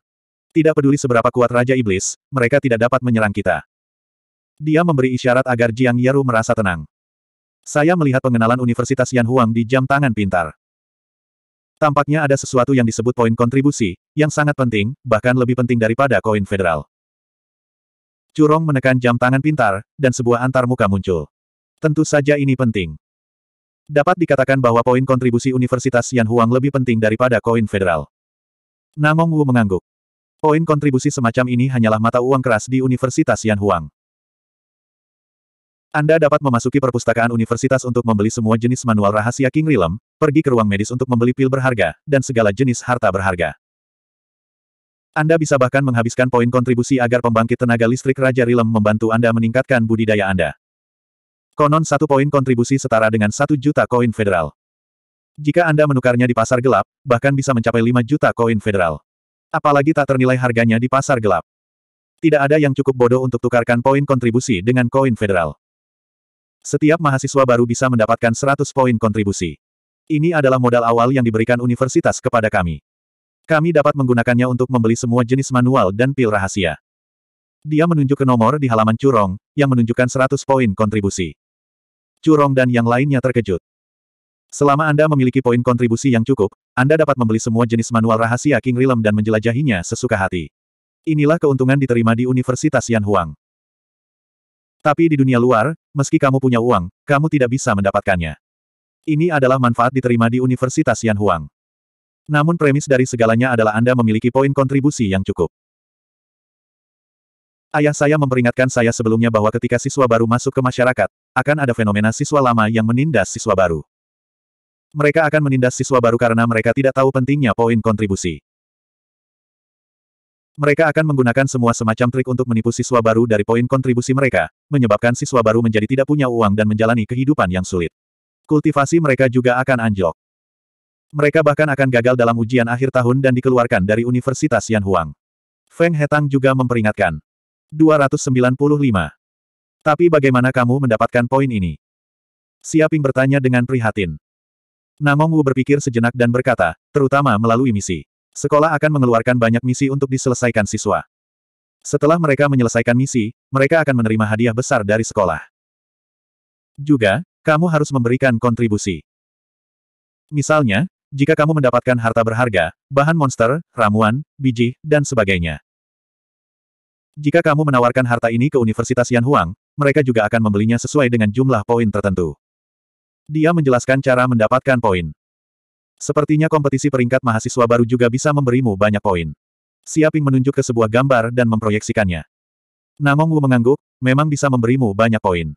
Tidak peduli seberapa kuat Raja Iblis, mereka tidak dapat menyerang kita. Dia memberi isyarat agar Jiang Yaru merasa tenang. Saya melihat pengenalan Universitas Yan Huang di jam tangan pintar. Tampaknya ada sesuatu yang disebut poin kontribusi, yang sangat penting, bahkan lebih penting daripada koin federal. Curong menekan jam tangan pintar, dan sebuah antarmuka muncul. Tentu saja ini penting. Dapat dikatakan bahwa poin kontribusi Universitas Yan Huang lebih penting daripada koin federal. Namong Wu mengangguk. Poin kontribusi semacam ini hanyalah mata uang keras di Universitas Yan Huang. Anda dapat memasuki perpustakaan universitas untuk membeli semua jenis manual rahasia King Realm, pergi ke ruang medis untuk membeli pil berharga, dan segala jenis harta berharga. Anda bisa bahkan menghabiskan poin kontribusi agar pembangkit tenaga listrik Raja Realm membantu Anda meningkatkan budidaya Anda. Konon satu poin kontribusi setara dengan satu juta koin federal. Jika Anda menukarnya di pasar gelap, bahkan bisa mencapai 5 juta koin federal. Apalagi tak ternilai harganya di pasar gelap. Tidak ada yang cukup bodoh untuk tukarkan poin kontribusi dengan koin federal. Setiap mahasiswa baru bisa mendapatkan 100 poin kontribusi. Ini adalah modal awal yang diberikan universitas kepada kami. Kami dapat menggunakannya untuk membeli semua jenis manual dan pil rahasia. Dia menunjuk ke nomor di halaman Curong, yang menunjukkan 100 poin kontribusi. Curong dan yang lainnya terkejut. Selama Anda memiliki poin kontribusi yang cukup, Anda dapat membeli semua jenis manual rahasia King Realm dan menjelajahinya sesuka hati. Inilah keuntungan diterima di Universitas Yanhuang. Tapi di dunia luar, meski kamu punya uang, kamu tidak bisa mendapatkannya. Ini adalah manfaat diterima di Universitas Yan Huang. Namun premis dari segalanya adalah Anda memiliki poin kontribusi yang cukup. Ayah saya memperingatkan saya sebelumnya bahwa ketika siswa baru masuk ke masyarakat, akan ada fenomena siswa lama yang menindas siswa baru. Mereka akan menindas siswa baru karena mereka tidak tahu pentingnya poin kontribusi. Mereka akan menggunakan semua semacam trik untuk menipu siswa baru dari poin kontribusi mereka, menyebabkan siswa baru menjadi tidak punya uang dan menjalani kehidupan yang sulit. Kultivasi mereka juga akan anjlok. Mereka bahkan akan gagal dalam ujian akhir tahun dan dikeluarkan dari Universitas Yanhuang. Feng Hetang juga memperingatkan. 295. Tapi bagaimana kamu mendapatkan poin ini? Siaping bertanya dengan prihatin. Namong Wu berpikir sejenak dan berkata, terutama melalui misi. Sekolah akan mengeluarkan banyak misi untuk diselesaikan siswa. Setelah mereka menyelesaikan misi, mereka akan menerima hadiah besar dari sekolah. Juga, kamu harus memberikan kontribusi. Misalnya, jika kamu mendapatkan harta berharga, bahan monster, ramuan, biji, dan sebagainya. Jika kamu menawarkan harta ini ke Universitas Yanhuang, mereka juga akan membelinya sesuai dengan jumlah poin tertentu. Dia menjelaskan cara mendapatkan poin. Sepertinya kompetisi peringkat mahasiswa baru juga bisa memberimu banyak poin. Siaping menunjuk ke sebuah gambar dan memproyeksikannya. Namong Wu mengangguk, memang bisa memberimu banyak poin.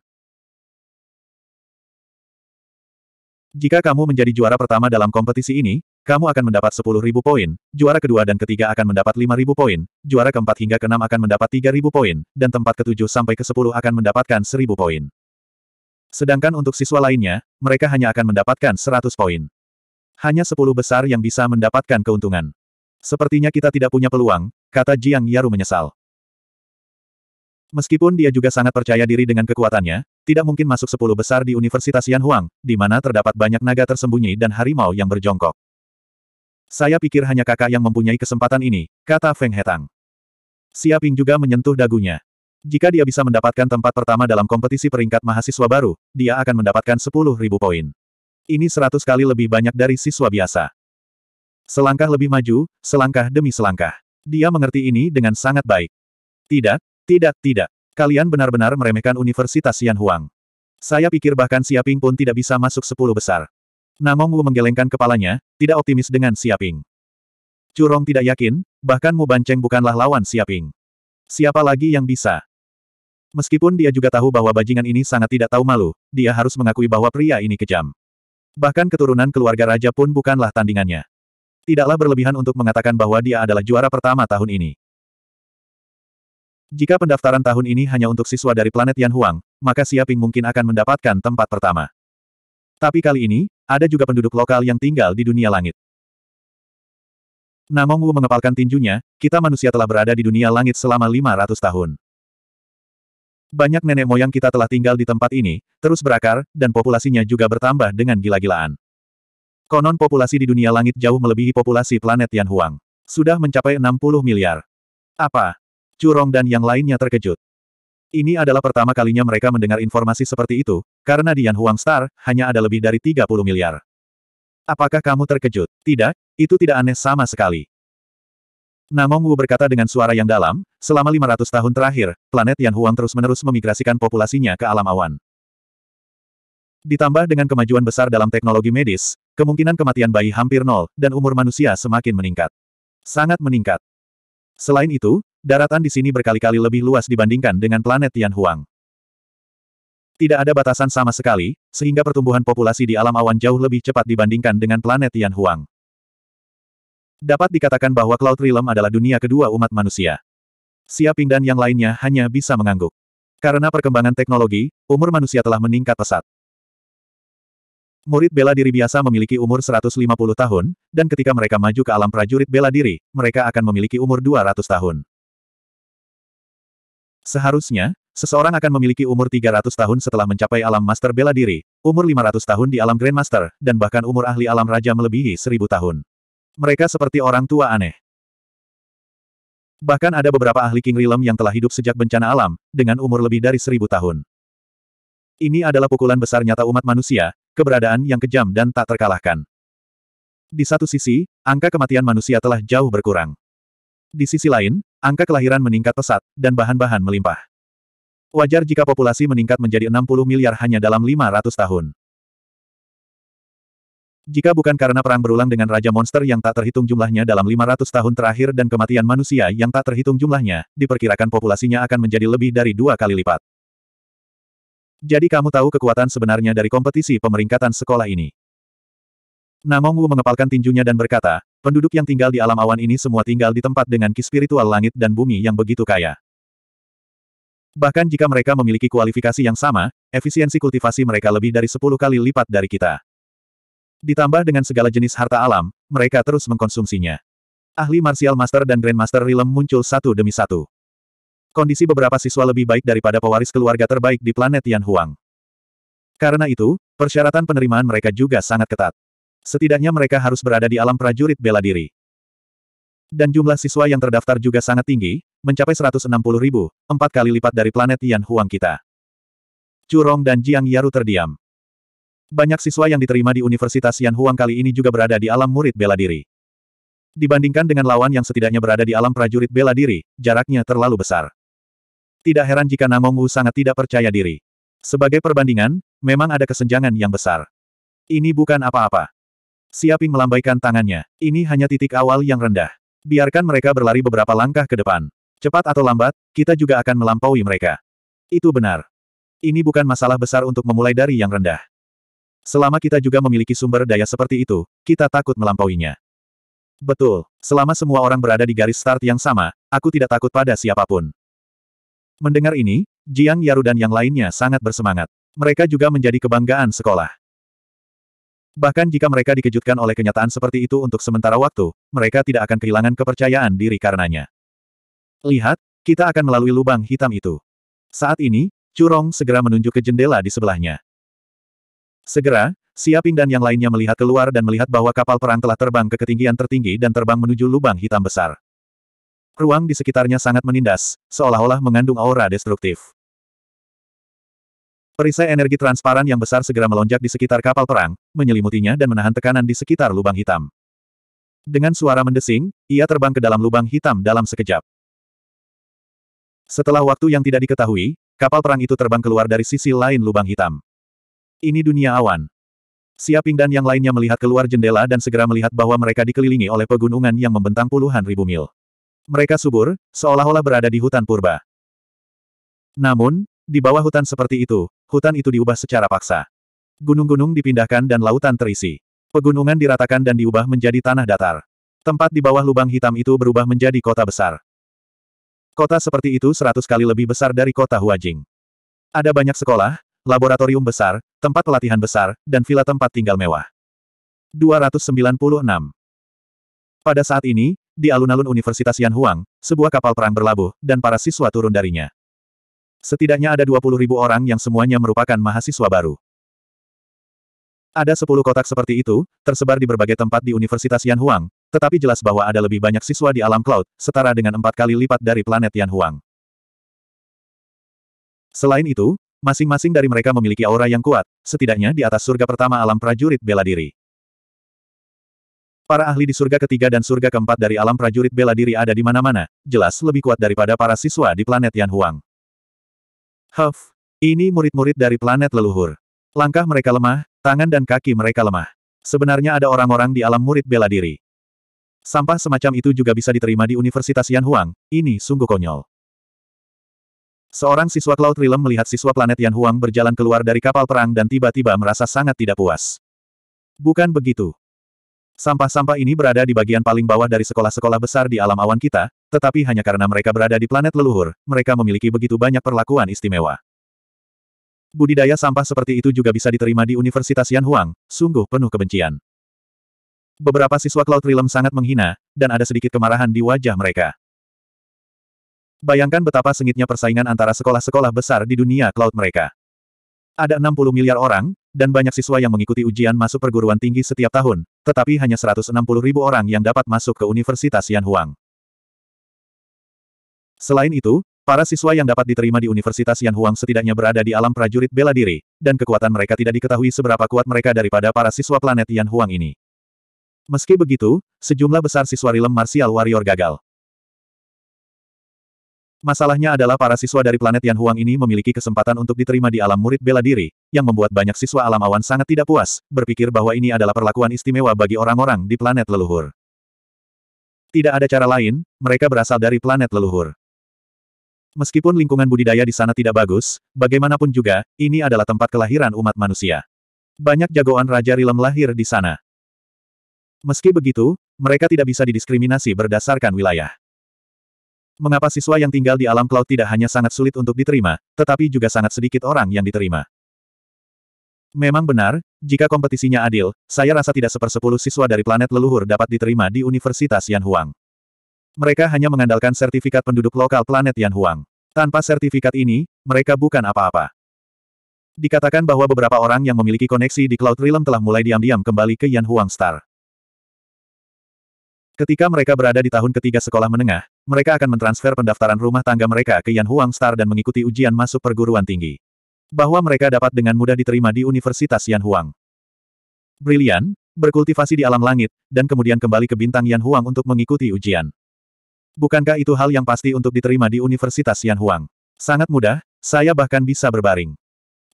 Jika kamu menjadi juara pertama dalam kompetisi ini, kamu akan mendapat 10.000 poin, juara kedua dan ketiga akan mendapat 5.000 poin, juara keempat hingga keenam akan mendapat 3.000 poin, dan tempat ketujuh sampai ke sepuluh akan mendapatkan 1.000 poin. Sedangkan untuk siswa lainnya, mereka hanya akan mendapatkan 100 poin. Hanya sepuluh besar yang bisa mendapatkan keuntungan. Sepertinya kita tidak punya peluang, kata Jiang Yaru menyesal. Meskipun dia juga sangat percaya diri dengan kekuatannya, tidak mungkin masuk sepuluh besar di Universitas Yanhuang, di mana terdapat banyak naga tersembunyi dan harimau yang berjongkok. Saya pikir hanya kakak yang mempunyai kesempatan ini, kata Feng Hetang. Siaping juga menyentuh dagunya. Jika dia bisa mendapatkan tempat pertama dalam kompetisi peringkat mahasiswa baru, dia akan mendapatkan sepuluh ribu poin. Ini seratus kali lebih banyak dari siswa biasa. Selangkah lebih maju, selangkah demi selangkah. Dia mengerti ini dengan sangat baik. Tidak, tidak, tidak. Kalian benar-benar meremehkan Universitas Xianhuang. Saya pikir bahkan Siaping pun tidak bisa masuk sepuluh besar. Namong Wu menggelengkan kepalanya, tidak optimis dengan Siaping. Curong tidak yakin, bahkan Mu Banceng bukanlah lawan Siaping. Siapa lagi yang bisa? Meskipun dia juga tahu bahwa bajingan ini sangat tidak tahu malu, dia harus mengakui bahwa pria ini kejam. Bahkan keturunan keluarga raja pun bukanlah tandingannya. Tidaklah berlebihan untuk mengatakan bahwa dia adalah juara pertama tahun ini. Jika pendaftaran tahun ini hanya untuk siswa dari planet Yan Huang, maka Siaping mungkin akan mendapatkan tempat pertama. Tapi kali ini, ada juga penduduk lokal yang tinggal di dunia langit. Namong Wu mengepalkan tinjunya, kita manusia telah berada di dunia langit selama 500 tahun. Banyak nenek moyang kita telah tinggal di tempat ini, terus berakar, dan populasinya juga bertambah dengan gila-gilaan. Konon populasi di dunia langit jauh melebihi populasi planet Yan Huang. Sudah mencapai 60 miliar. Apa? Curong dan yang lainnya terkejut. Ini adalah pertama kalinya mereka mendengar informasi seperti itu, karena di Yan Huang Star, hanya ada lebih dari 30 miliar. Apakah kamu terkejut? Tidak, itu tidak aneh sama sekali. Namong Wu berkata dengan suara yang dalam, Selama 500 tahun terakhir, planet Yan Huang terus-menerus memigrasikan populasinya ke alam awan. Ditambah dengan kemajuan besar dalam teknologi medis, kemungkinan kematian bayi hampir nol, dan umur manusia semakin meningkat. Sangat meningkat. Selain itu, daratan di sini berkali-kali lebih luas dibandingkan dengan planet Yan Huang. Tidak ada batasan sama sekali, sehingga pertumbuhan populasi di alam awan jauh lebih cepat dibandingkan dengan planet Yan Huang. Dapat dikatakan bahwa Cloud Realm adalah dunia kedua umat manusia. Siaping dan yang lainnya hanya bisa mengangguk. Karena perkembangan teknologi, umur manusia telah meningkat pesat. Murid bela diri biasa memiliki umur 150 tahun, dan ketika mereka maju ke alam prajurit bela diri, mereka akan memiliki umur 200 tahun. Seharusnya, seseorang akan memiliki umur 300 tahun setelah mencapai alam master bela diri, umur 500 tahun di alam grandmaster, dan bahkan umur ahli alam raja melebihi 1000 tahun. Mereka seperti orang tua aneh. Bahkan ada beberapa ahli King Realm yang telah hidup sejak bencana alam, dengan umur lebih dari seribu tahun. Ini adalah pukulan besar nyata umat manusia, keberadaan yang kejam dan tak terkalahkan. Di satu sisi, angka kematian manusia telah jauh berkurang. Di sisi lain, angka kelahiran meningkat pesat, dan bahan-bahan melimpah. Wajar jika populasi meningkat menjadi 60 miliar hanya dalam 500 tahun. Jika bukan karena perang berulang dengan Raja Monster yang tak terhitung jumlahnya dalam 500 tahun terakhir dan kematian manusia yang tak terhitung jumlahnya, diperkirakan populasinya akan menjadi lebih dari dua kali lipat. Jadi kamu tahu kekuatan sebenarnya dari kompetisi pemeringkatan sekolah ini. Namong Wu mengepalkan tinjunya dan berkata, penduduk yang tinggal di alam awan ini semua tinggal di tempat dengan ki spiritual langit dan bumi yang begitu kaya. Bahkan jika mereka memiliki kualifikasi yang sama, efisiensi kultivasi mereka lebih dari 10 kali lipat dari kita. Ditambah dengan segala jenis harta alam, mereka terus mengkonsumsinya. Ahli Martial Master dan Grandmaster Rilem muncul satu demi satu. Kondisi beberapa siswa lebih baik daripada pewaris keluarga terbaik di planet Yan Huang. Karena itu, persyaratan penerimaan mereka juga sangat ketat. Setidaknya mereka harus berada di alam prajurit bela diri. Dan jumlah siswa yang terdaftar juga sangat tinggi, mencapai 160 ribu, empat kali lipat dari planet Yan Huang kita. Curong dan Jiang Yaru terdiam. Banyak siswa yang diterima di Universitas Yan Huang kali ini juga berada di alam murid bela diri. Dibandingkan dengan lawan yang setidaknya berada di alam prajurit bela diri, jaraknya terlalu besar. Tidak heran jika Namong Wu sangat tidak percaya diri. Sebagai perbandingan, memang ada kesenjangan yang besar. Ini bukan apa-apa. Siaping melambaikan tangannya. Ini hanya titik awal yang rendah. Biarkan mereka berlari beberapa langkah ke depan. Cepat atau lambat, kita juga akan melampaui mereka. Itu benar. Ini bukan masalah besar untuk memulai dari yang rendah. Selama kita juga memiliki sumber daya seperti itu, kita takut melampauinya. Betul, selama semua orang berada di garis start yang sama, aku tidak takut pada siapapun. Mendengar ini, Jiang Yaru dan yang lainnya sangat bersemangat. Mereka juga menjadi kebanggaan sekolah. Bahkan jika mereka dikejutkan oleh kenyataan seperti itu untuk sementara waktu, mereka tidak akan kehilangan kepercayaan diri karenanya. Lihat, kita akan melalui lubang hitam itu. Saat ini, Curong segera menunjuk ke jendela di sebelahnya. Segera, Siaping dan yang lainnya melihat keluar dan melihat bahwa kapal perang telah terbang ke ketinggian tertinggi dan terbang menuju lubang hitam besar. Ruang di sekitarnya sangat menindas, seolah-olah mengandung aura destruktif. Perisai energi transparan yang besar segera melonjak di sekitar kapal perang, menyelimutinya dan menahan tekanan di sekitar lubang hitam. Dengan suara mendesing, ia terbang ke dalam lubang hitam dalam sekejap. Setelah waktu yang tidak diketahui, kapal perang itu terbang keluar dari sisi lain lubang hitam. Ini dunia awan. Siaping dan yang lainnya melihat keluar jendela dan segera melihat bahwa mereka dikelilingi oleh pegunungan yang membentang puluhan ribu mil. Mereka subur, seolah-olah berada di hutan purba. Namun, di bawah hutan seperti itu, hutan itu diubah secara paksa. Gunung-gunung dipindahkan dan lautan terisi. Pegunungan diratakan dan diubah menjadi tanah datar. Tempat di bawah lubang hitam itu berubah menjadi kota besar. Kota seperti itu seratus kali lebih besar dari kota Huajing. Ada banyak sekolah, laboratorium besar, tempat pelatihan besar, dan villa tempat tinggal mewah. 296. Pada saat ini, di alun-alun Universitas Yanhuang, sebuah kapal perang berlabuh, dan para siswa turun darinya. Setidaknya ada 20 ribu orang yang semuanya merupakan mahasiswa baru. Ada 10 kotak seperti itu, tersebar di berbagai tempat di Universitas Yanhuang, tetapi jelas bahwa ada lebih banyak siswa di alam cloud, setara dengan empat kali lipat dari planet Yanhuang. Selain itu, Masing-masing dari mereka memiliki aura yang kuat, setidaknya di atas surga pertama alam prajurit bela diri. Para ahli di surga ketiga dan surga keempat dari alam prajurit bela diri ada di mana-mana, jelas lebih kuat daripada para siswa di planet Yan Huang. Huff, ini murid-murid dari planet leluhur. Langkah mereka lemah, tangan dan kaki mereka lemah. Sebenarnya ada orang-orang di alam murid bela diri. Sampah semacam itu juga bisa diterima di Universitas Yan Huang, ini sungguh konyol. Seorang siswa Cloud Realm melihat siswa planet Yan Huang berjalan keluar dari kapal perang dan tiba-tiba merasa sangat tidak puas. Bukan begitu. Sampah-sampah ini berada di bagian paling bawah dari sekolah-sekolah besar di alam awan kita, tetapi hanya karena mereka berada di planet leluhur, mereka memiliki begitu banyak perlakuan istimewa. Budidaya sampah seperti itu juga bisa diterima di Universitas Yan Huang, sungguh penuh kebencian. Beberapa siswa Cloud Realm sangat menghina, dan ada sedikit kemarahan di wajah mereka. Bayangkan betapa sengitnya persaingan antara sekolah-sekolah besar di dunia cloud mereka. Ada 60 miliar orang, dan banyak siswa yang mengikuti ujian masuk perguruan tinggi setiap tahun, tetapi hanya 160 ribu orang yang dapat masuk ke Universitas Yanhuang. Selain itu, para siswa yang dapat diterima di Universitas Yanhuang setidaknya berada di alam prajurit bela diri, dan kekuatan mereka tidak diketahui seberapa kuat mereka daripada para siswa planet Yanhuang ini. Meski begitu, sejumlah besar siswa Rilem Martial Warrior gagal. Masalahnya adalah para siswa dari planet Yan Huang ini memiliki kesempatan untuk diterima di alam murid bela diri, yang membuat banyak siswa alam awan sangat tidak puas, berpikir bahwa ini adalah perlakuan istimewa bagi orang-orang di planet leluhur. Tidak ada cara lain, mereka berasal dari planet leluhur. Meskipun lingkungan budidaya di sana tidak bagus, bagaimanapun juga, ini adalah tempat kelahiran umat manusia. Banyak jagoan Raja Rilem lahir di sana. Meski begitu, mereka tidak bisa didiskriminasi berdasarkan wilayah. Mengapa siswa yang tinggal di alam cloud tidak hanya sangat sulit untuk diterima, tetapi juga sangat sedikit orang yang diterima? Memang benar, jika kompetisinya adil, saya rasa tidak sepersepuluh siswa dari planet leluhur dapat diterima di Universitas Yanhuang. Mereka hanya mengandalkan sertifikat penduduk lokal planet Yanhuang. Tanpa sertifikat ini, mereka bukan apa-apa. Dikatakan bahwa beberapa orang yang memiliki koneksi di Cloud Realm telah mulai diam-diam kembali ke Yanhuang Star. Ketika mereka berada di tahun ketiga sekolah menengah, mereka akan mentransfer pendaftaran rumah tangga mereka ke Yan Huang Star dan mengikuti ujian masuk perguruan tinggi. Bahwa mereka dapat dengan mudah diterima di Universitas Yan Huang. Brilian, berkultivasi di alam langit, dan kemudian kembali ke bintang Yan Huang untuk mengikuti ujian. Bukankah itu hal yang pasti untuk diterima di Universitas Yan Huang? Sangat mudah, saya bahkan bisa berbaring.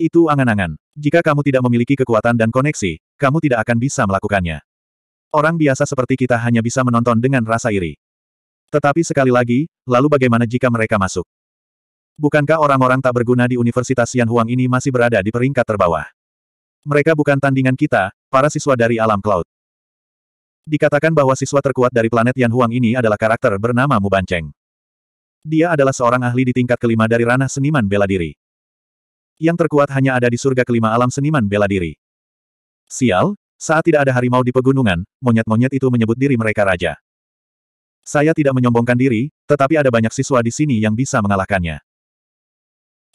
Itu angan-angan. Jika kamu tidak memiliki kekuatan dan koneksi, kamu tidak akan bisa melakukannya. Orang biasa seperti kita hanya bisa menonton dengan rasa iri. Tetapi sekali lagi, lalu bagaimana jika mereka masuk? Bukankah orang-orang tak berguna di Universitas Yanhuang ini masih berada di peringkat terbawah? Mereka bukan tandingan kita, para siswa dari alam cloud. Dikatakan bahwa siswa terkuat dari planet Yanhuang ini adalah karakter bernama Mu Mubanceng. Dia adalah seorang ahli di tingkat kelima dari ranah seniman bela diri. Yang terkuat hanya ada di surga kelima alam seniman bela diri. Sial, saat tidak ada harimau di pegunungan, monyet-monyet itu menyebut diri mereka raja. Saya tidak menyombongkan diri, tetapi ada banyak siswa di sini yang bisa mengalahkannya.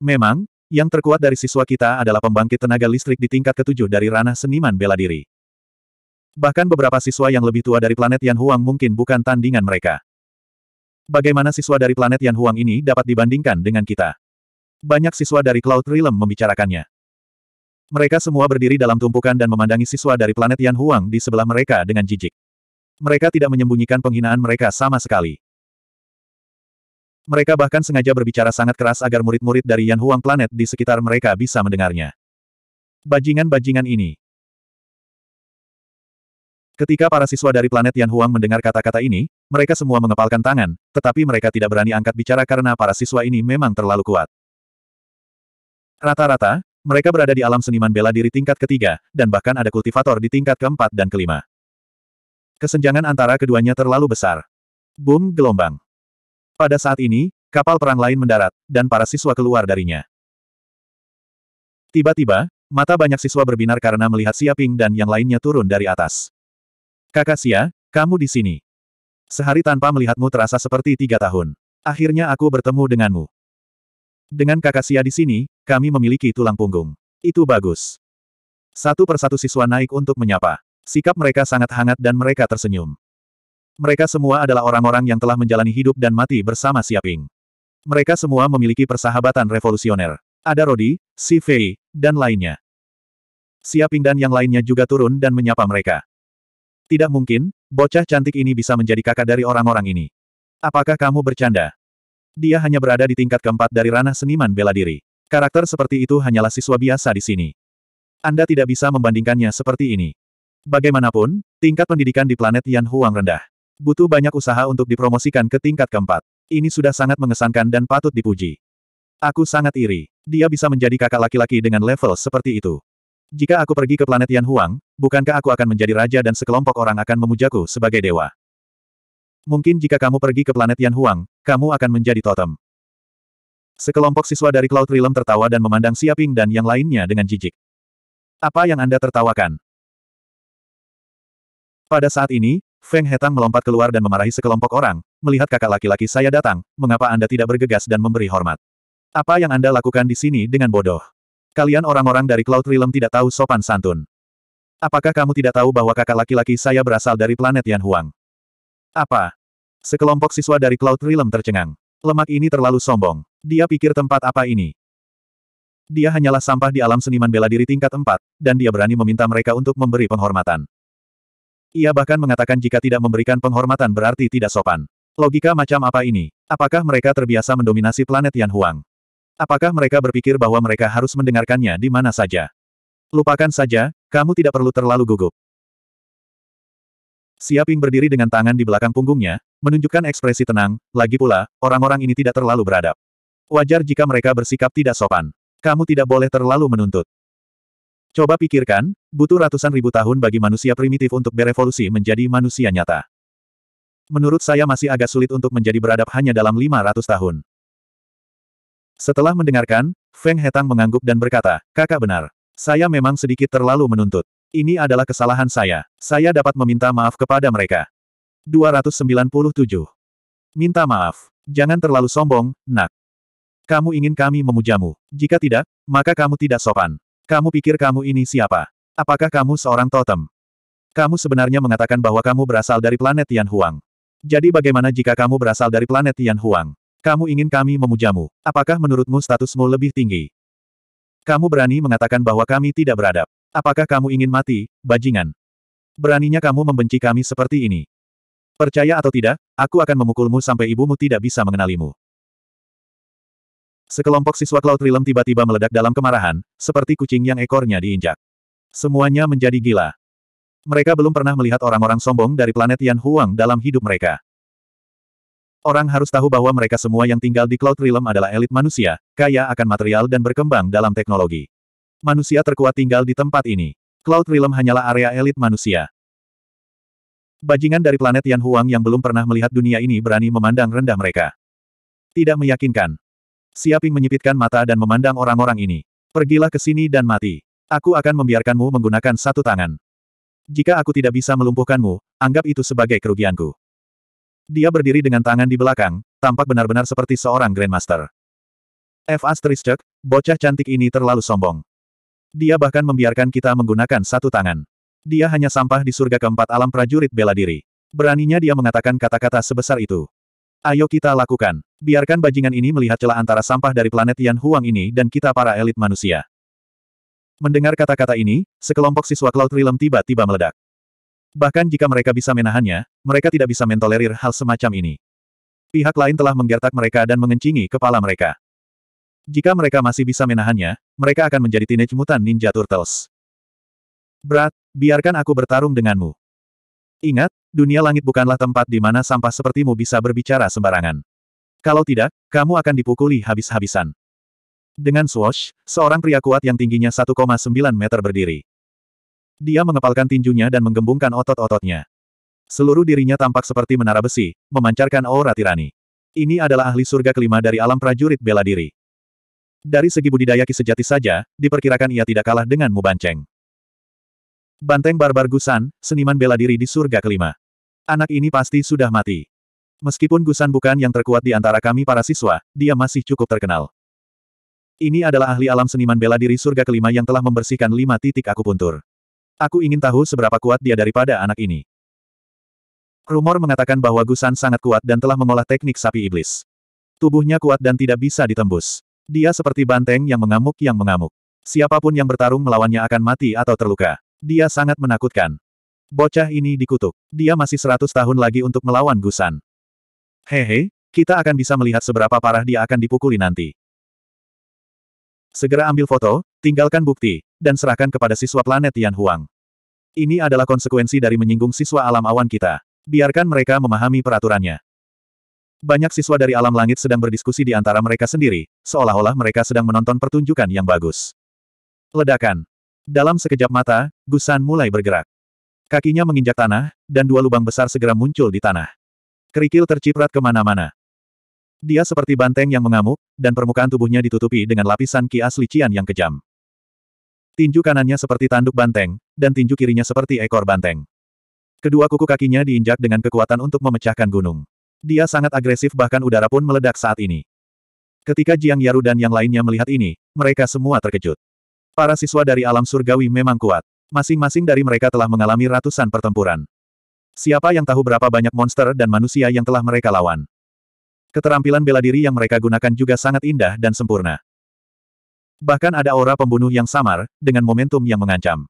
Memang, yang terkuat dari siswa kita adalah pembangkit tenaga listrik di tingkat ketujuh dari ranah seniman bela diri. Bahkan beberapa siswa yang lebih tua dari planet Yan Huang mungkin bukan tandingan mereka. Bagaimana siswa dari planet Yan Huang ini dapat dibandingkan dengan kita? Banyak siswa dari Cloud Realm membicarakannya. Mereka semua berdiri dalam tumpukan dan memandangi siswa dari planet Yan Huang di sebelah mereka dengan jijik. Mereka tidak menyembunyikan penghinaan mereka sama sekali. Mereka bahkan sengaja berbicara sangat keras agar murid-murid dari Yan Huang planet di sekitar mereka bisa mendengarnya. Bajingan-bajingan ini. Ketika para siswa dari planet Yan Huang mendengar kata-kata ini, mereka semua mengepalkan tangan, tetapi mereka tidak berani angkat bicara karena para siswa ini memang terlalu kuat. Rata-rata, mereka berada di alam seniman bela diri tingkat ketiga, dan bahkan ada kultivator di tingkat keempat dan kelima. Kesenjangan antara keduanya terlalu besar. Boom gelombang. Pada saat ini, kapal perang lain mendarat, dan para siswa keluar darinya. Tiba-tiba, mata banyak siswa berbinar karena melihat Siaping dan yang lainnya turun dari atas. Kakak Sia, kamu di sini. Sehari tanpa melihatmu terasa seperti tiga tahun. Akhirnya aku bertemu denganmu. Dengan kakak Sia di sini, kami memiliki tulang punggung. Itu bagus. Satu persatu siswa naik untuk menyapa. Sikap mereka sangat hangat dan mereka tersenyum. Mereka semua adalah orang-orang yang telah menjalani hidup dan mati bersama Siaping. Mereka semua memiliki persahabatan revolusioner. Ada Rodi, Si Fei, dan lainnya. Siaping dan yang lainnya juga turun dan menyapa mereka. Tidak mungkin, bocah cantik ini bisa menjadi kakak dari orang-orang ini. Apakah kamu bercanda? Dia hanya berada di tingkat keempat dari ranah seniman bela diri. Karakter seperti itu hanyalah siswa biasa di sini. Anda tidak bisa membandingkannya seperti ini. Bagaimanapun, tingkat pendidikan di planet Yan Huang rendah. Butuh banyak usaha untuk dipromosikan ke tingkat keempat. Ini sudah sangat mengesankan dan patut dipuji. Aku sangat iri. Dia bisa menjadi kakak laki-laki dengan level seperti itu. Jika aku pergi ke planet Yan Huang, bukankah aku akan menjadi raja dan sekelompok orang akan memujaku sebagai dewa? Mungkin jika kamu pergi ke planet Yan Huang, kamu akan menjadi totem. Sekelompok siswa dari Cloud Realm tertawa dan memandang Siaping dan yang lainnya dengan jijik. Apa yang Anda tertawakan? Pada saat ini, Feng Hetang melompat keluar dan memarahi sekelompok orang, melihat kakak laki-laki saya datang, mengapa Anda tidak bergegas dan memberi hormat? Apa yang Anda lakukan di sini dengan bodoh? Kalian orang-orang dari Cloud Realm tidak tahu sopan santun. Apakah kamu tidak tahu bahwa kakak laki-laki saya berasal dari planet Yan Huang? Apa? Sekelompok siswa dari Cloud Realm tercengang. Lemak ini terlalu sombong. Dia pikir tempat apa ini? Dia hanyalah sampah di alam seniman bela diri tingkat 4, dan dia berani meminta mereka untuk memberi penghormatan. Ia bahkan mengatakan jika tidak memberikan penghormatan berarti tidak sopan. Logika macam apa ini? Apakah mereka terbiasa mendominasi planet Yan Huang? Apakah mereka berpikir bahwa mereka harus mendengarkannya di mana saja? Lupakan saja, kamu tidak perlu terlalu gugup. Siaping berdiri dengan tangan di belakang punggungnya, menunjukkan ekspresi tenang, lagi pula, orang-orang ini tidak terlalu beradab. Wajar jika mereka bersikap tidak sopan. Kamu tidak boleh terlalu menuntut. Coba pikirkan, butuh ratusan ribu tahun bagi manusia primitif untuk berevolusi menjadi manusia nyata. Menurut saya masih agak sulit untuk menjadi beradab hanya dalam 500 tahun. Setelah mendengarkan, Feng Hetang mengangguk dan berkata, kakak benar. Saya memang sedikit terlalu menuntut. Ini adalah kesalahan saya. Saya dapat meminta maaf kepada mereka. 297. Minta maaf. Jangan terlalu sombong, nak. Kamu ingin kami memujamu. Jika tidak, maka kamu tidak sopan. Kamu pikir kamu ini siapa? Apakah kamu seorang totem? Kamu sebenarnya mengatakan bahwa kamu berasal dari planet Huang. Jadi bagaimana jika kamu berasal dari planet Huang? Kamu ingin kami memujamu. Apakah menurutmu statusmu lebih tinggi? Kamu berani mengatakan bahwa kami tidak beradab. Apakah kamu ingin mati, bajingan? Beraninya kamu membenci kami seperti ini. Percaya atau tidak, aku akan memukulmu sampai ibumu tidak bisa mengenalimu. Sekelompok siswa Cloud Realm tiba-tiba meledak dalam kemarahan, seperti kucing yang ekornya diinjak. Semuanya menjadi gila. Mereka belum pernah melihat orang-orang sombong dari planet Yan Huang dalam hidup mereka. Orang harus tahu bahwa mereka semua yang tinggal di Cloud Realm adalah elit manusia, kaya akan material dan berkembang dalam teknologi manusia terkuat tinggal di tempat ini. Cloud Realm hanyalah area elit manusia. Bajingan dari planet Yan Huang yang belum pernah melihat dunia ini berani memandang rendah mereka. Tidak meyakinkan. Siaping menyipitkan mata dan memandang orang-orang ini. Pergilah ke sini dan mati. Aku akan membiarkanmu menggunakan satu tangan. Jika aku tidak bisa melumpuhkanmu, anggap itu sebagai kerugianku. Dia berdiri dengan tangan di belakang, tampak benar-benar seperti seorang Grandmaster. F. Asterisk, bocah cantik ini terlalu sombong. Dia bahkan membiarkan kita menggunakan satu tangan. Dia hanya sampah di surga keempat alam prajurit bela diri. Beraninya dia mengatakan kata-kata sebesar itu. Ayo kita lakukan. Biarkan bajingan ini melihat celah antara sampah dari planet Yan Huang ini dan kita para elit manusia. Mendengar kata-kata ini, sekelompok siswa Cloud Realm tiba-tiba meledak. Bahkan jika mereka bisa menahannya, mereka tidak bisa mentolerir hal semacam ini. Pihak lain telah menggertak mereka dan mengencingi kepala mereka. Jika mereka masih bisa menahannya, mereka akan menjadi Teenage Mutant Ninja Turtles. Berat, biarkan aku bertarung denganmu. Ingat, dunia langit bukanlah tempat di mana sampah sepertimu bisa berbicara sembarangan. Kalau tidak, kamu akan dipukuli habis-habisan. Dengan Swash, seorang pria kuat yang tingginya 1,9 meter berdiri. Dia mengepalkan tinjunya dan menggembungkan otot-ototnya. Seluruh dirinya tampak seperti menara besi, memancarkan aura tirani. Ini adalah ahli surga kelima dari alam prajurit bela diri. Dari segi budidaya ki sejati saja, diperkirakan ia tidak kalah dengan Mu Banceng. Banteng Barbar Gusan, seniman bela diri di surga kelima. Anak ini pasti sudah mati. Meskipun Gusan bukan yang terkuat di antara kami para siswa, dia masih cukup terkenal. Ini adalah ahli alam seniman bela diri surga kelima yang telah membersihkan lima titik aku puntur. Aku ingin tahu seberapa kuat dia daripada anak ini. Rumor mengatakan bahwa Gusan sangat kuat dan telah mengolah teknik sapi iblis. Tubuhnya kuat dan tidak bisa ditembus. Dia seperti banteng yang mengamuk yang mengamuk. Siapapun yang bertarung melawannya akan mati atau terluka. Dia sangat menakutkan. Bocah ini dikutuk. Dia masih seratus tahun lagi untuk melawan Gusan. Hehe, kita akan bisa melihat seberapa parah dia akan dipukuli nanti. Segera ambil foto, tinggalkan bukti, dan serahkan kepada siswa planet Yan Huang. Ini adalah konsekuensi dari menyinggung siswa alam awan kita. Biarkan mereka memahami peraturannya. Banyak siswa dari alam langit sedang berdiskusi di antara mereka sendiri, seolah-olah mereka sedang menonton pertunjukan yang bagus. Ledakan. Dalam sekejap mata, Gusan mulai bergerak. Kakinya menginjak tanah, dan dua lubang besar segera muncul di tanah. Kerikil terciprat kemana-mana. Dia seperti banteng yang mengamuk, dan permukaan tubuhnya ditutupi dengan lapisan ki asli Cian yang kejam. Tinju kanannya seperti tanduk banteng, dan tinju kirinya seperti ekor banteng. Kedua kuku kakinya diinjak dengan kekuatan untuk memecahkan gunung. Dia sangat agresif bahkan udara pun meledak saat ini. Ketika Jiang Yaru dan yang lainnya melihat ini, mereka semua terkejut. Para siswa dari alam surgawi memang kuat. Masing-masing dari mereka telah mengalami ratusan pertempuran. Siapa yang tahu berapa banyak monster dan manusia yang telah mereka lawan. Keterampilan bela diri yang mereka gunakan juga sangat indah dan sempurna. Bahkan ada aura pembunuh yang samar, dengan momentum yang mengancam.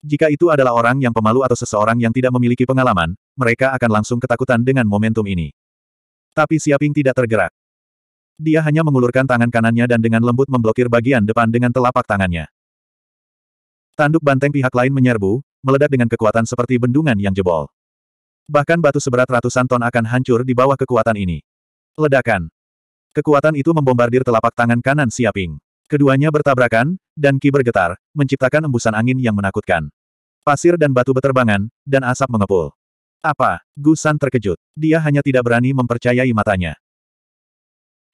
Jika itu adalah orang yang pemalu atau seseorang yang tidak memiliki pengalaman, mereka akan langsung ketakutan dengan momentum ini. Tapi Siaping tidak tergerak. Dia hanya mengulurkan tangan kanannya dan dengan lembut memblokir bagian depan dengan telapak tangannya. Tanduk banteng pihak lain menyerbu, meledak dengan kekuatan seperti bendungan yang jebol. Bahkan batu seberat ratusan ton akan hancur di bawah kekuatan ini. Ledakan. Kekuatan itu membombardir telapak tangan kanan Siaping. Keduanya bertabrakan, dan ki bergetar, menciptakan embusan angin yang menakutkan. Pasir dan batu beterbangan, dan asap mengepul. Apa? Gusan terkejut. Dia hanya tidak berani mempercayai matanya.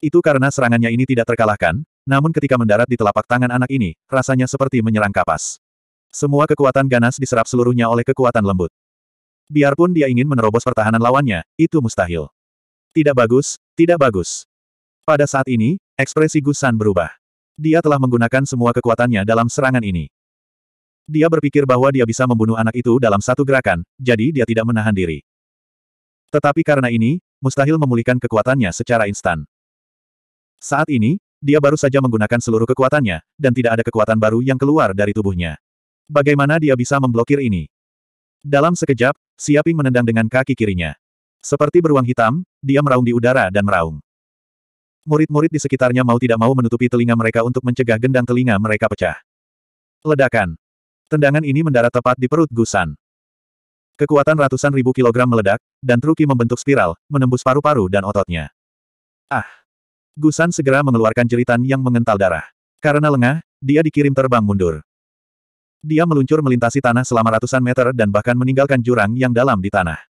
Itu karena serangannya ini tidak terkalahkan, namun ketika mendarat di telapak tangan anak ini, rasanya seperti menyerang kapas. Semua kekuatan ganas diserap seluruhnya oleh kekuatan lembut. Biarpun dia ingin menerobos pertahanan lawannya, itu mustahil. Tidak bagus, tidak bagus. Pada saat ini, ekspresi Gusan berubah. Dia telah menggunakan semua kekuatannya dalam serangan ini. Dia berpikir bahwa dia bisa membunuh anak itu dalam satu gerakan, jadi dia tidak menahan diri. Tetapi karena ini, mustahil memulihkan kekuatannya secara instan. Saat ini, dia baru saja menggunakan seluruh kekuatannya, dan tidak ada kekuatan baru yang keluar dari tubuhnya. Bagaimana dia bisa memblokir ini? Dalam sekejap, Siaping menendang dengan kaki kirinya. Seperti beruang hitam, dia meraung di udara dan meraung. Murid-murid di sekitarnya mau tidak mau menutupi telinga mereka untuk mencegah gendang telinga mereka pecah. Ledakan. Tendangan ini mendarat tepat di perut Gusan. Kekuatan ratusan ribu kilogram meledak, dan Truki membentuk spiral, menembus paru-paru dan ototnya. Ah! Gusan segera mengeluarkan jeritan yang mengental darah. Karena lengah, dia dikirim terbang mundur. Dia meluncur melintasi tanah selama ratusan meter dan bahkan meninggalkan jurang yang dalam di tanah.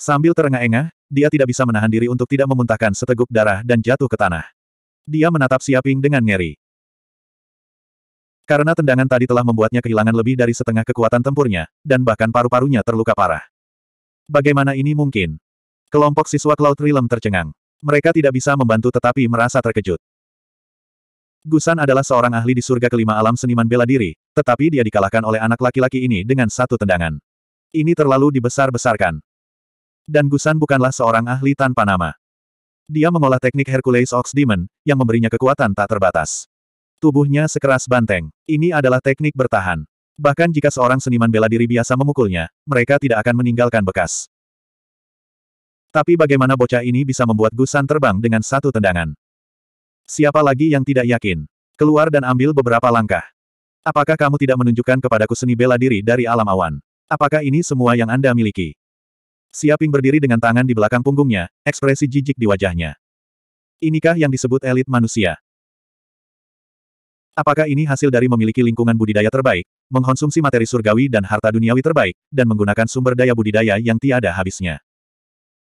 Sambil terengah-engah, dia tidak bisa menahan diri untuk tidak memuntahkan seteguk darah dan jatuh ke tanah. Dia menatap Siaping dengan ngeri. Karena tendangan tadi telah membuatnya kehilangan lebih dari setengah kekuatan tempurnya, dan bahkan paru-parunya terluka parah. Bagaimana ini mungkin? Kelompok siswa Cloud Realm tercengang. Mereka tidak bisa membantu tetapi merasa terkejut. Gusan adalah seorang ahli di surga kelima alam seniman bela diri, tetapi dia dikalahkan oleh anak laki-laki ini dengan satu tendangan. Ini terlalu dibesar-besarkan. Dan Gusan bukanlah seorang ahli tanpa nama. Dia mengolah teknik Hercules Ox Demon, yang memberinya kekuatan tak terbatas. Tubuhnya sekeras banteng. Ini adalah teknik bertahan. Bahkan jika seorang seniman bela diri biasa memukulnya, mereka tidak akan meninggalkan bekas. Tapi bagaimana bocah ini bisa membuat Gusan terbang dengan satu tendangan? Siapa lagi yang tidak yakin? Keluar dan ambil beberapa langkah. Apakah kamu tidak menunjukkan kepadaku seni bela diri dari alam awan? Apakah ini semua yang Anda miliki? Siaping berdiri dengan tangan di belakang punggungnya, ekspresi jijik di wajahnya. Inikah yang disebut elit manusia? Apakah ini hasil dari memiliki lingkungan budidaya terbaik, mengkonsumsi materi surgawi dan harta duniawi terbaik, dan menggunakan sumber daya budidaya yang tiada habisnya?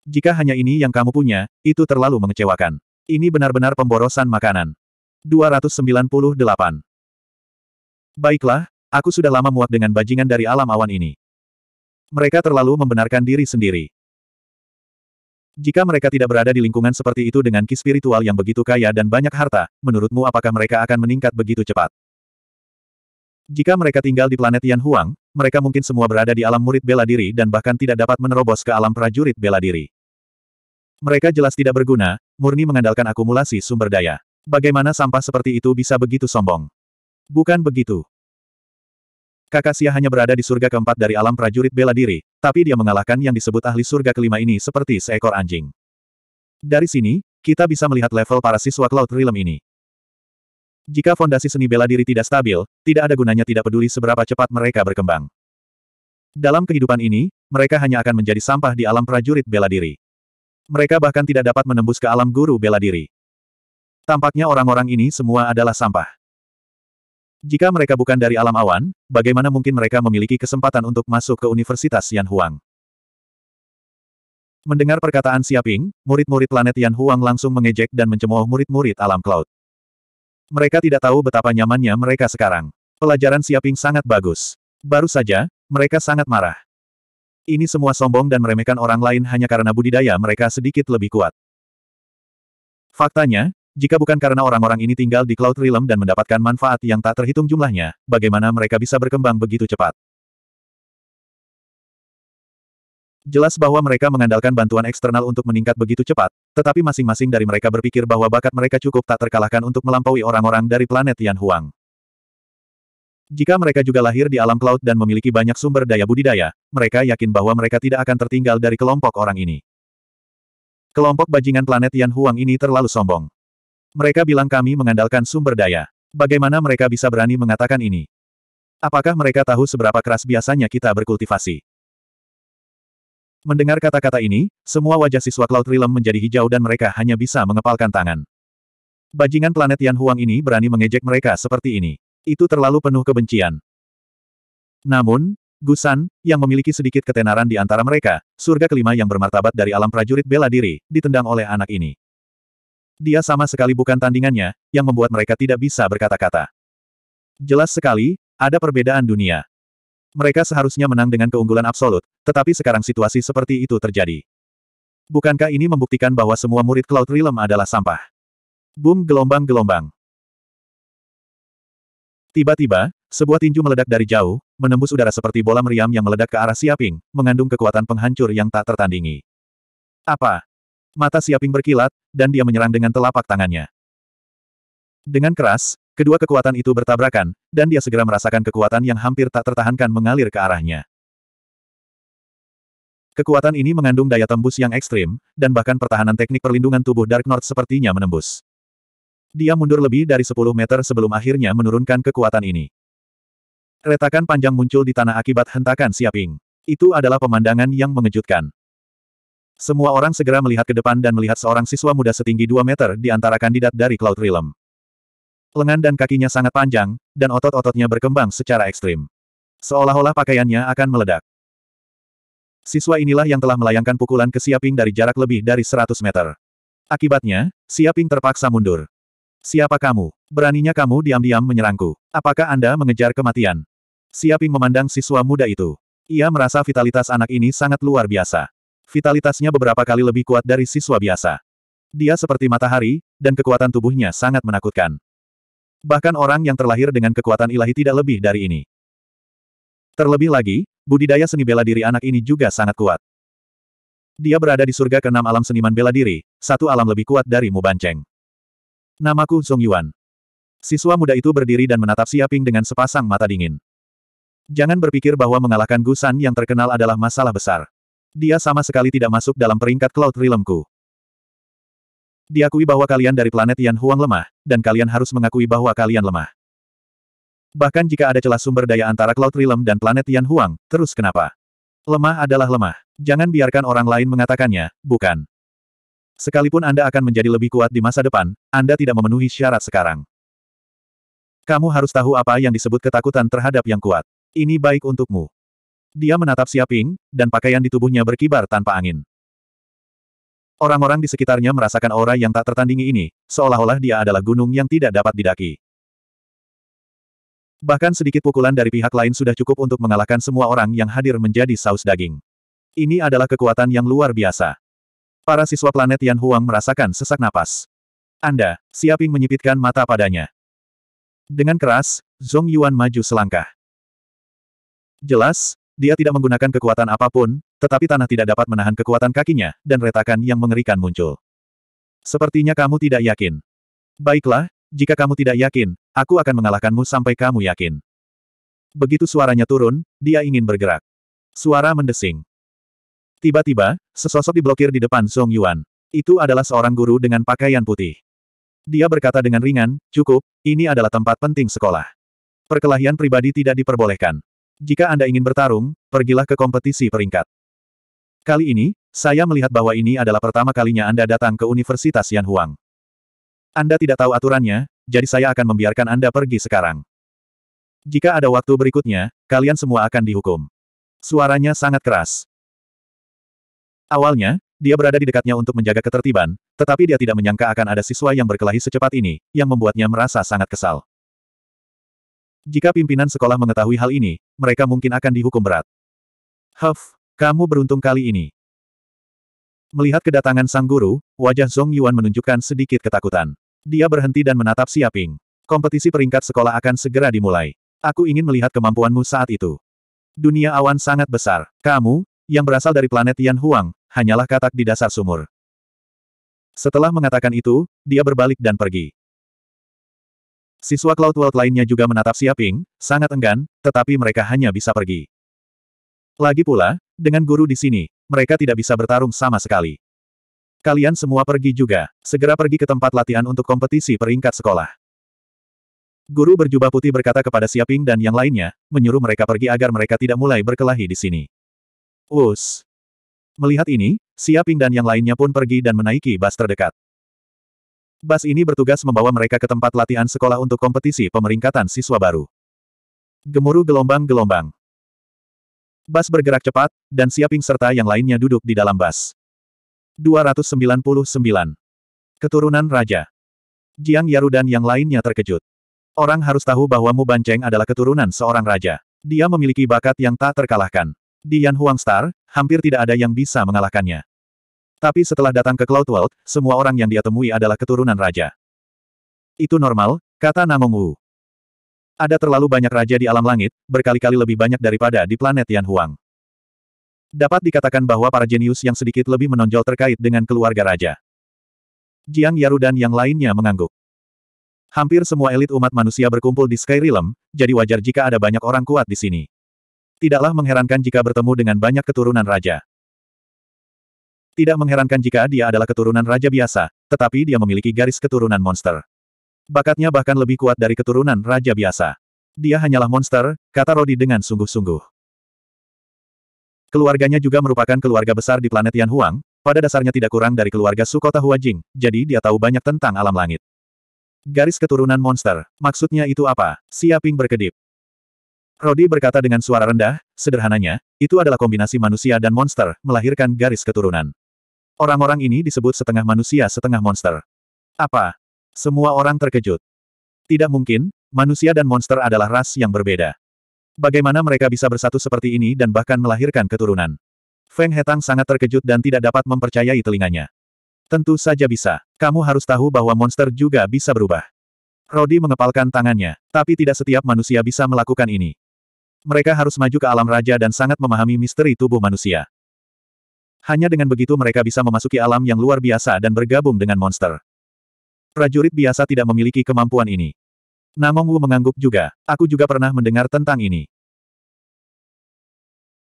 Jika hanya ini yang kamu punya, itu terlalu mengecewakan. Ini benar-benar pemborosan makanan. 298. Baiklah, aku sudah lama muak dengan bajingan dari alam awan ini. Mereka terlalu membenarkan diri sendiri. Jika mereka tidak berada di lingkungan seperti itu dengan ki spiritual yang begitu kaya dan banyak harta, menurutmu apakah mereka akan meningkat begitu cepat? Jika mereka tinggal di planet Yan Huang, mereka mungkin semua berada di alam murid bela diri dan bahkan tidak dapat menerobos ke alam prajurit bela diri. Mereka jelas tidak berguna, murni mengandalkan akumulasi sumber daya. Bagaimana sampah seperti itu bisa begitu sombong? Bukan begitu. Kakasia hanya berada di surga keempat dari alam prajurit bela diri, tapi dia mengalahkan yang disebut ahli surga kelima ini seperti seekor anjing. Dari sini, kita bisa melihat level para siswa Cloud Realm ini. Jika fondasi seni bela diri tidak stabil, tidak ada gunanya tidak peduli seberapa cepat mereka berkembang. Dalam kehidupan ini, mereka hanya akan menjadi sampah di alam prajurit bela diri. Mereka bahkan tidak dapat menembus ke alam guru bela diri. Tampaknya orang-orang ini semua adalah sampah. Jika mereka bukan dari alam awan, bagaimana mungkin mereka memiliki kesempatan untuk masuk ke Universitas Yan Huang? Mendengar perkataan Siaping, murid-murid planet Yan Huang langsung mengejek dan mencemooh murid-murid alam cloud. Mereka tidak tahu betapa nyamannya mereka sekarang. Pelajaran Siaping sangat bagus. Baru saja, mereka sangat marah. Ini semua sombong dan meremehkan orang lain hanya karena budidaya mereka sedikit lebih kuat. Faktanya, jika bukan karena orang-orang ini tinggal di Cloud Realm dan mendapatkan manfaat yang tak terhitung jumlahnya, bagaimana mereka bisa berkembang begitu cepat? Jelas bahwa mereka mengandalkan bantuan eksternal untuk meningkat begitu cepat, tetapi masing-masing dari mereka berpikir bahwa bakat mereka cukup tak terkalahkan untuk melampaui orang-orang dari planet Yan Huang. Jika mereka juga lahir di alam cloud dan memiliki banyak sumber daya budidaya, mereka yakin bahwa mereka tidak akan tertinggal dari kelompok orang ini. Kelompok bajingan planet Yan Huang ini terlalu sombong. Mereka bilang kami mengandalkan sumber daya. Bagaimana mereka bisa berani mengatakan ini? Apakah mereka tahu seberapa keras biasanya kita berkultivasi? Mendengar kata-kata ini, semua wajah siswa Cloud Realm menjadi hijau dan mereka hanya bisa mengepalkan tangan. Bajingan planet Yan Huang ini berani mengejek mereka seperti ini. Itu terlalu penuh kebencian. Namun, Gusan, yang memiliki sedikit ketenaran di antara mereka, surga kelima yang bermartabat dari alam prajurit bela diri, ditendang oleh anak ini. Dia sama sekali bukan tandingannya, yang membuat mereka tidak bisa berkata-kata. Jelas sekali, ada perbedaan dunia. Mereka seharusnya menang dengan keunggulan absolut, tetapi sekarang situasi seperti itu terjadi. Bukankah ini membuktikan bahwa semua murid Cloud Realm adalah sampah? Boom gelombang-gelombang. Tiba-tiba, sebuah tinju meledak dari jauh, menembus udara seperti bola meriam yang meledak ke arah Siaping, mengandung kekuatan penghancur yang tak tertandingi. Apa? mata Siaping berkilat, dan dia menyerang dengan telapak tangannya. Dengan keras, kedua kekuatan itu bertabrakan, dan dia segera merasakan kekuatan yang hampir tak tertahankan mengalir ke arahnya. Kekuatan ini mengandung daya tembus yang ekstrim, dan bahkan pertahanan teknik perlindungan tubuh Dark North sepertinya menembus. Dia mundur lebih dari 10 meter sebelum akhirnya menurunkan kekuatan ini. Retakan panjang muncul di tanah akibat hentakan Siaping. Itu adalah pemandangan yang mengejutkan. Semua orang segera melihat ke depan dan melihat seorang siswa muda setinggi 2 meter di antara kandidat dari Cloud Realm. Lengan dan kakinya sangat panjang, dan otot-ototnya berkembang secara ekstrim. Seolah-olah pakaiannya akan meledak. Siswa inilah yang telah melayangkan pukulan ke Siaping dari jarak lebih dari 100 meter. Akibatnya, Siaping terpaksa mundur. Siapa kamu? Beraninya kamu diam-diam menyerangku. Apakah Anda mengejar kematian? Siaping memandang siswa muda itu. Ia merasa vitalitas anak ini sangat luar biasa vitalitasnya beberapa kali lebih kuat dari siswa biasa. Dia seperti matahari, dan kekuatan tubuhnya sangat menakutkan. Bahkan orang yang terlahir dengan kekuatan ilahi tidak lebih dari ini. Terlebih lagi, budidaya seni bela diri anak ini juga sangat kuat. Dia berada di surga keenam alam seniman bela diri, satu alam lebih kuat dari Mu Banceng. Namaku Song Yuan. Siswa muda itu berdiri dan menatap Siaping dengan sepasang mata dingin. Jangan berpikir bahwa mengalahkan Gusan yang terkenal adalah masalah besar. Dia sama sekali tidak masuk dalam peringkat Cloud Realmku. Diakui bahwa kalian dari planet Yan Huang lemah, dan kalian harus mengakui bahwa kalian lemah. Bahkan jika ada celah sumber daya antara Cloud Realm dan planet Yan Huang, terus kenapa? Lemah adalah lemah. Jangan biarkan orang lain mengatakannya, bukan. Sekalipun Anda akan menjadi lebih kuat di masa depan, Anda tidak memenuhi syarat sekarang. Kamu harus tahu apa yang disebut ketakutan terhadap yang kuat. Ini baik untukmu. Dia menatap Siaping, dan pakaian di tubuhnya berkibar tanpa angin. Orang-orang di sekitarnya merasakan aura yang tak tertandingi ini, seolah-olah dia adalah gunung yang tidak dapat didaki. Bahkan sedikit pukulan dari pihak lain sudah cukup untuk mengalahkan semua orang yang hadir menjadi saus daging. Ini adalah kekuatan yang luar biasa. Para siswa planet Yan Huang merasakan sesak napas. Anda, Siaping menyipitkan mata padanya. Dengan keras, Zhong Yuan maju selangkah. Jelas, dia tidak menggunakan kekuatan apapun, tetapi tanah tidak dapat menahan kekuatan kakinya, dan retakan yang mengerikan muncul. Sepertinya kamu tidak yakin. Baiklah, jika kamu tidak yakin, aku akan mengalahkanmu sampai kamu yakin. Begitu suaranya turun, dia ingin bergerak. Suara mendesing. Tiba-tiba, sesosok diblokir di depan Song Yuan. Itu adalah seorang guru dengan pakaian putih. Dia berkata dengan ringan, cukup, ini adalah tempat penting sekolah. Perkelahian pribadi tidak diperbolehkan. Jika Anda ingin bertarung, pergilah ke kompetisi peringkat. Kali ini, saya melihat bahwa ini adalah pertama kalinya Anda datang ke Universitas Yanhuang. Anda tidak tahu aturannya, jadi saya akan membiarkan Anda pergi sekarang. Jika ada waktu berikutnya, kalian semua akan dihukum. Suaranya sangat keras. Awalnya, dia berada di dekatnya untuk menjaga ketertiban, tetapi dia tidak menyangka akan ada siswa yang berkelahi secepat ini, yang membuatnya merasa sangat kesal. Jika pimpinan sekolah mengetahui hal ini, mereka mungkin akan dihukum berat. Huff, kamu beruntung kali ini. Melihat kedatangan sang guru, wajah Zhong Yuan menunjukkan sedikit ketakutan. Dia berhenti dan menatap Siaping. Kompetisi peringkat sekolah akan segera dimulai. Aku ingin melihat kemampuanmu saat itu. Dunia awan sangat besar. Kamu, yang berasal dari planet Yan Huang, hanyalah katak di dasar sumur. Setelah mengatakan itu, dia berbalik dan pergi. Siswa Cloud World lainnya juga menatap Siaping, sangat enggan, tetapi mereka hanya bisa pergi. Lagi pula, dengan guru di sini, mereka tidak bisa bertarung sama sekali. Kalian semua pergi juga, segera pergi ke tempat latihan untuk kompetisi peringkat sekolah. Guru berjubah putih berkata kepada Siaping dan yang lainnya, menyuruh mereka pergi agar mereka tidak mulai berkelahi di sini. Us. Melihat ini, Siaping dan yang lainnya pun pergi dan menaiki bas terdekat. Bas ini bertugas membawa mereka ke tempat latihan sekolah untuk kompetisi pemeringkatan siswa baru. Gemuruh gelombang-gelombang. Bas bergerak cepat, dan Siaping serta yang lainnya duduk di dalam bas. 299. Keturunan Raja. Jiang Yaru dan yang lainnya terkejut. Orang harus tahu bahwa Mu Banceng adalah keturunan seorang raja. Dia memiliki bakat yang tak terkalahkan. Di Yan Huang Star, hampir tidak ada yang bisa mengalahkannya. Tapi setelah datang ke Cloud World, semua orang yang dia temui adalah keturunan raja. Itu normal, kata Namong Wu. Ada terlalu banyak raja di alam langit, berkali-kali lebih banyak daripada di planet Yan Huang. Dapat dikatakan bahwa para jenius yang sedikit lebih menonjol terkait dengan keluarga raja. Jiang Yaru dan yang lainnya mengangguk. Hampir semua elit umat manusia berkumpul di Sky Realm, jadi wajar jika ada banyak orang kuat di sini. Tidaklah mengherankan jika bertemu dengan banyak keturunan raja. Tidak mengherankan jika dia adalah keturunan raja biasa, tetapi dia memiliki garis keturunan monster. Bakatnya bahkan lebih kuat dari keturunan raja biasa. Dia hanyalah monster, kata Rodi dengan sungguh-sungguh. Keluarganya juga merupakan keluarga besar di planet Yan Huang, pada dasarnya tidak kurang dari keluarga Sukota Huajing, jadi dia tahu banyak tentang alam langit. Garis keturunan monster, maksudnya itu apa? Siaping berkedip. Rodi berkata dengan suara rendah, sederhananya, itu adalah kombinasi manusia dan monster, melahirkan garis keturunan. Orang-orang ini disebut setengah manusia setengah monster. Apa? Semua orang terkejut. Tidak mungkin, manusia dan monster adalah ras yang berbeda. Bagaimana mereka bisa bersatu seperti ini dan bahkan melahirkan keturunan? Feng Hetang sangat terkejut dan tidak dapat mempercayai telinganya. Tentu saja bisa. Kamu harus tahu bahwa monster juga bisa berubah. Rodi mengepalkan tangannya, tapi tidak setiap manusia bisa melakukan ini. Mereka harus maju ke alam raja dan sangat memahami misteri tubuh manusia. Hanya dengan begitu mereka bisa memasuki alam yang luar biasa dan bergabung dengan monster. Prajurit biasa tidak memiliki kemampuan ini. Namong Wu mengangguk juga, aku juga pernah mendengar tentang ini.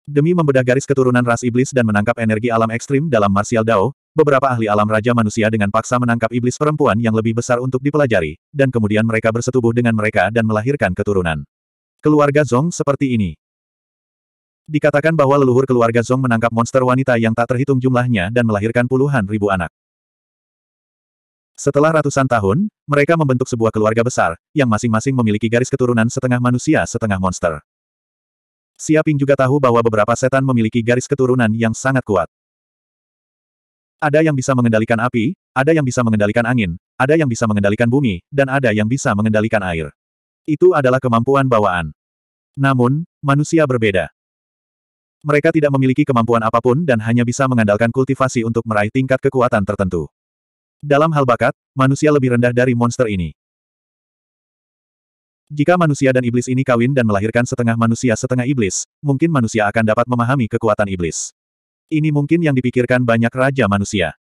Demi membedah garis keturunan ras iblis dan menangkap energi alam ekstrim dalam martial dao, beberapa ahli alam raja manusia dengan paksa menangkap iblis perempuan yang lebih besar untuk dipelajari, dan kemudian mereka bersetubuh dengan mereka dan melahirkan keturunan. Keluarga Zong seperti ini. Dikatakan bahwa leluhur keluarga Zong menangkap monster wanita yang tak terhitung jumlahnya dan melahirkan puluhan ribu anak. Setelah ratusan tahun, mereka membentuk sebuah keluarga besar, yang masing-masing memiliki garis keturunan setengah manusia setengah monster. Siaping juga tahu bahwa beberapa setan memiliki garis keturunan yang sangat kuat. Ada yang bisa mengendalikan api, ada yang bisa mengendalikan angin, ada yang bisa mengendalikan bumi, dan ada yang bisa mengendalikan air. Itu adalah kemampuan bawaan. Namun, manusia berbeda. Mereka tidak memiliki kemampuan apapun dan hanya bisa mengandalkan kultivasi untuk meraih tingkat kekuatan tertentu. Dalam hal bakat, manusia lebih rendah dari monster ini. Jika manusia dan iblis ini kawin dan melahirkan setengah manusia setengah iblis, mungkin manusia akan dapat memahami kekuatan iblis. Ini mungkin yang dipikirkan banyak raja manusia.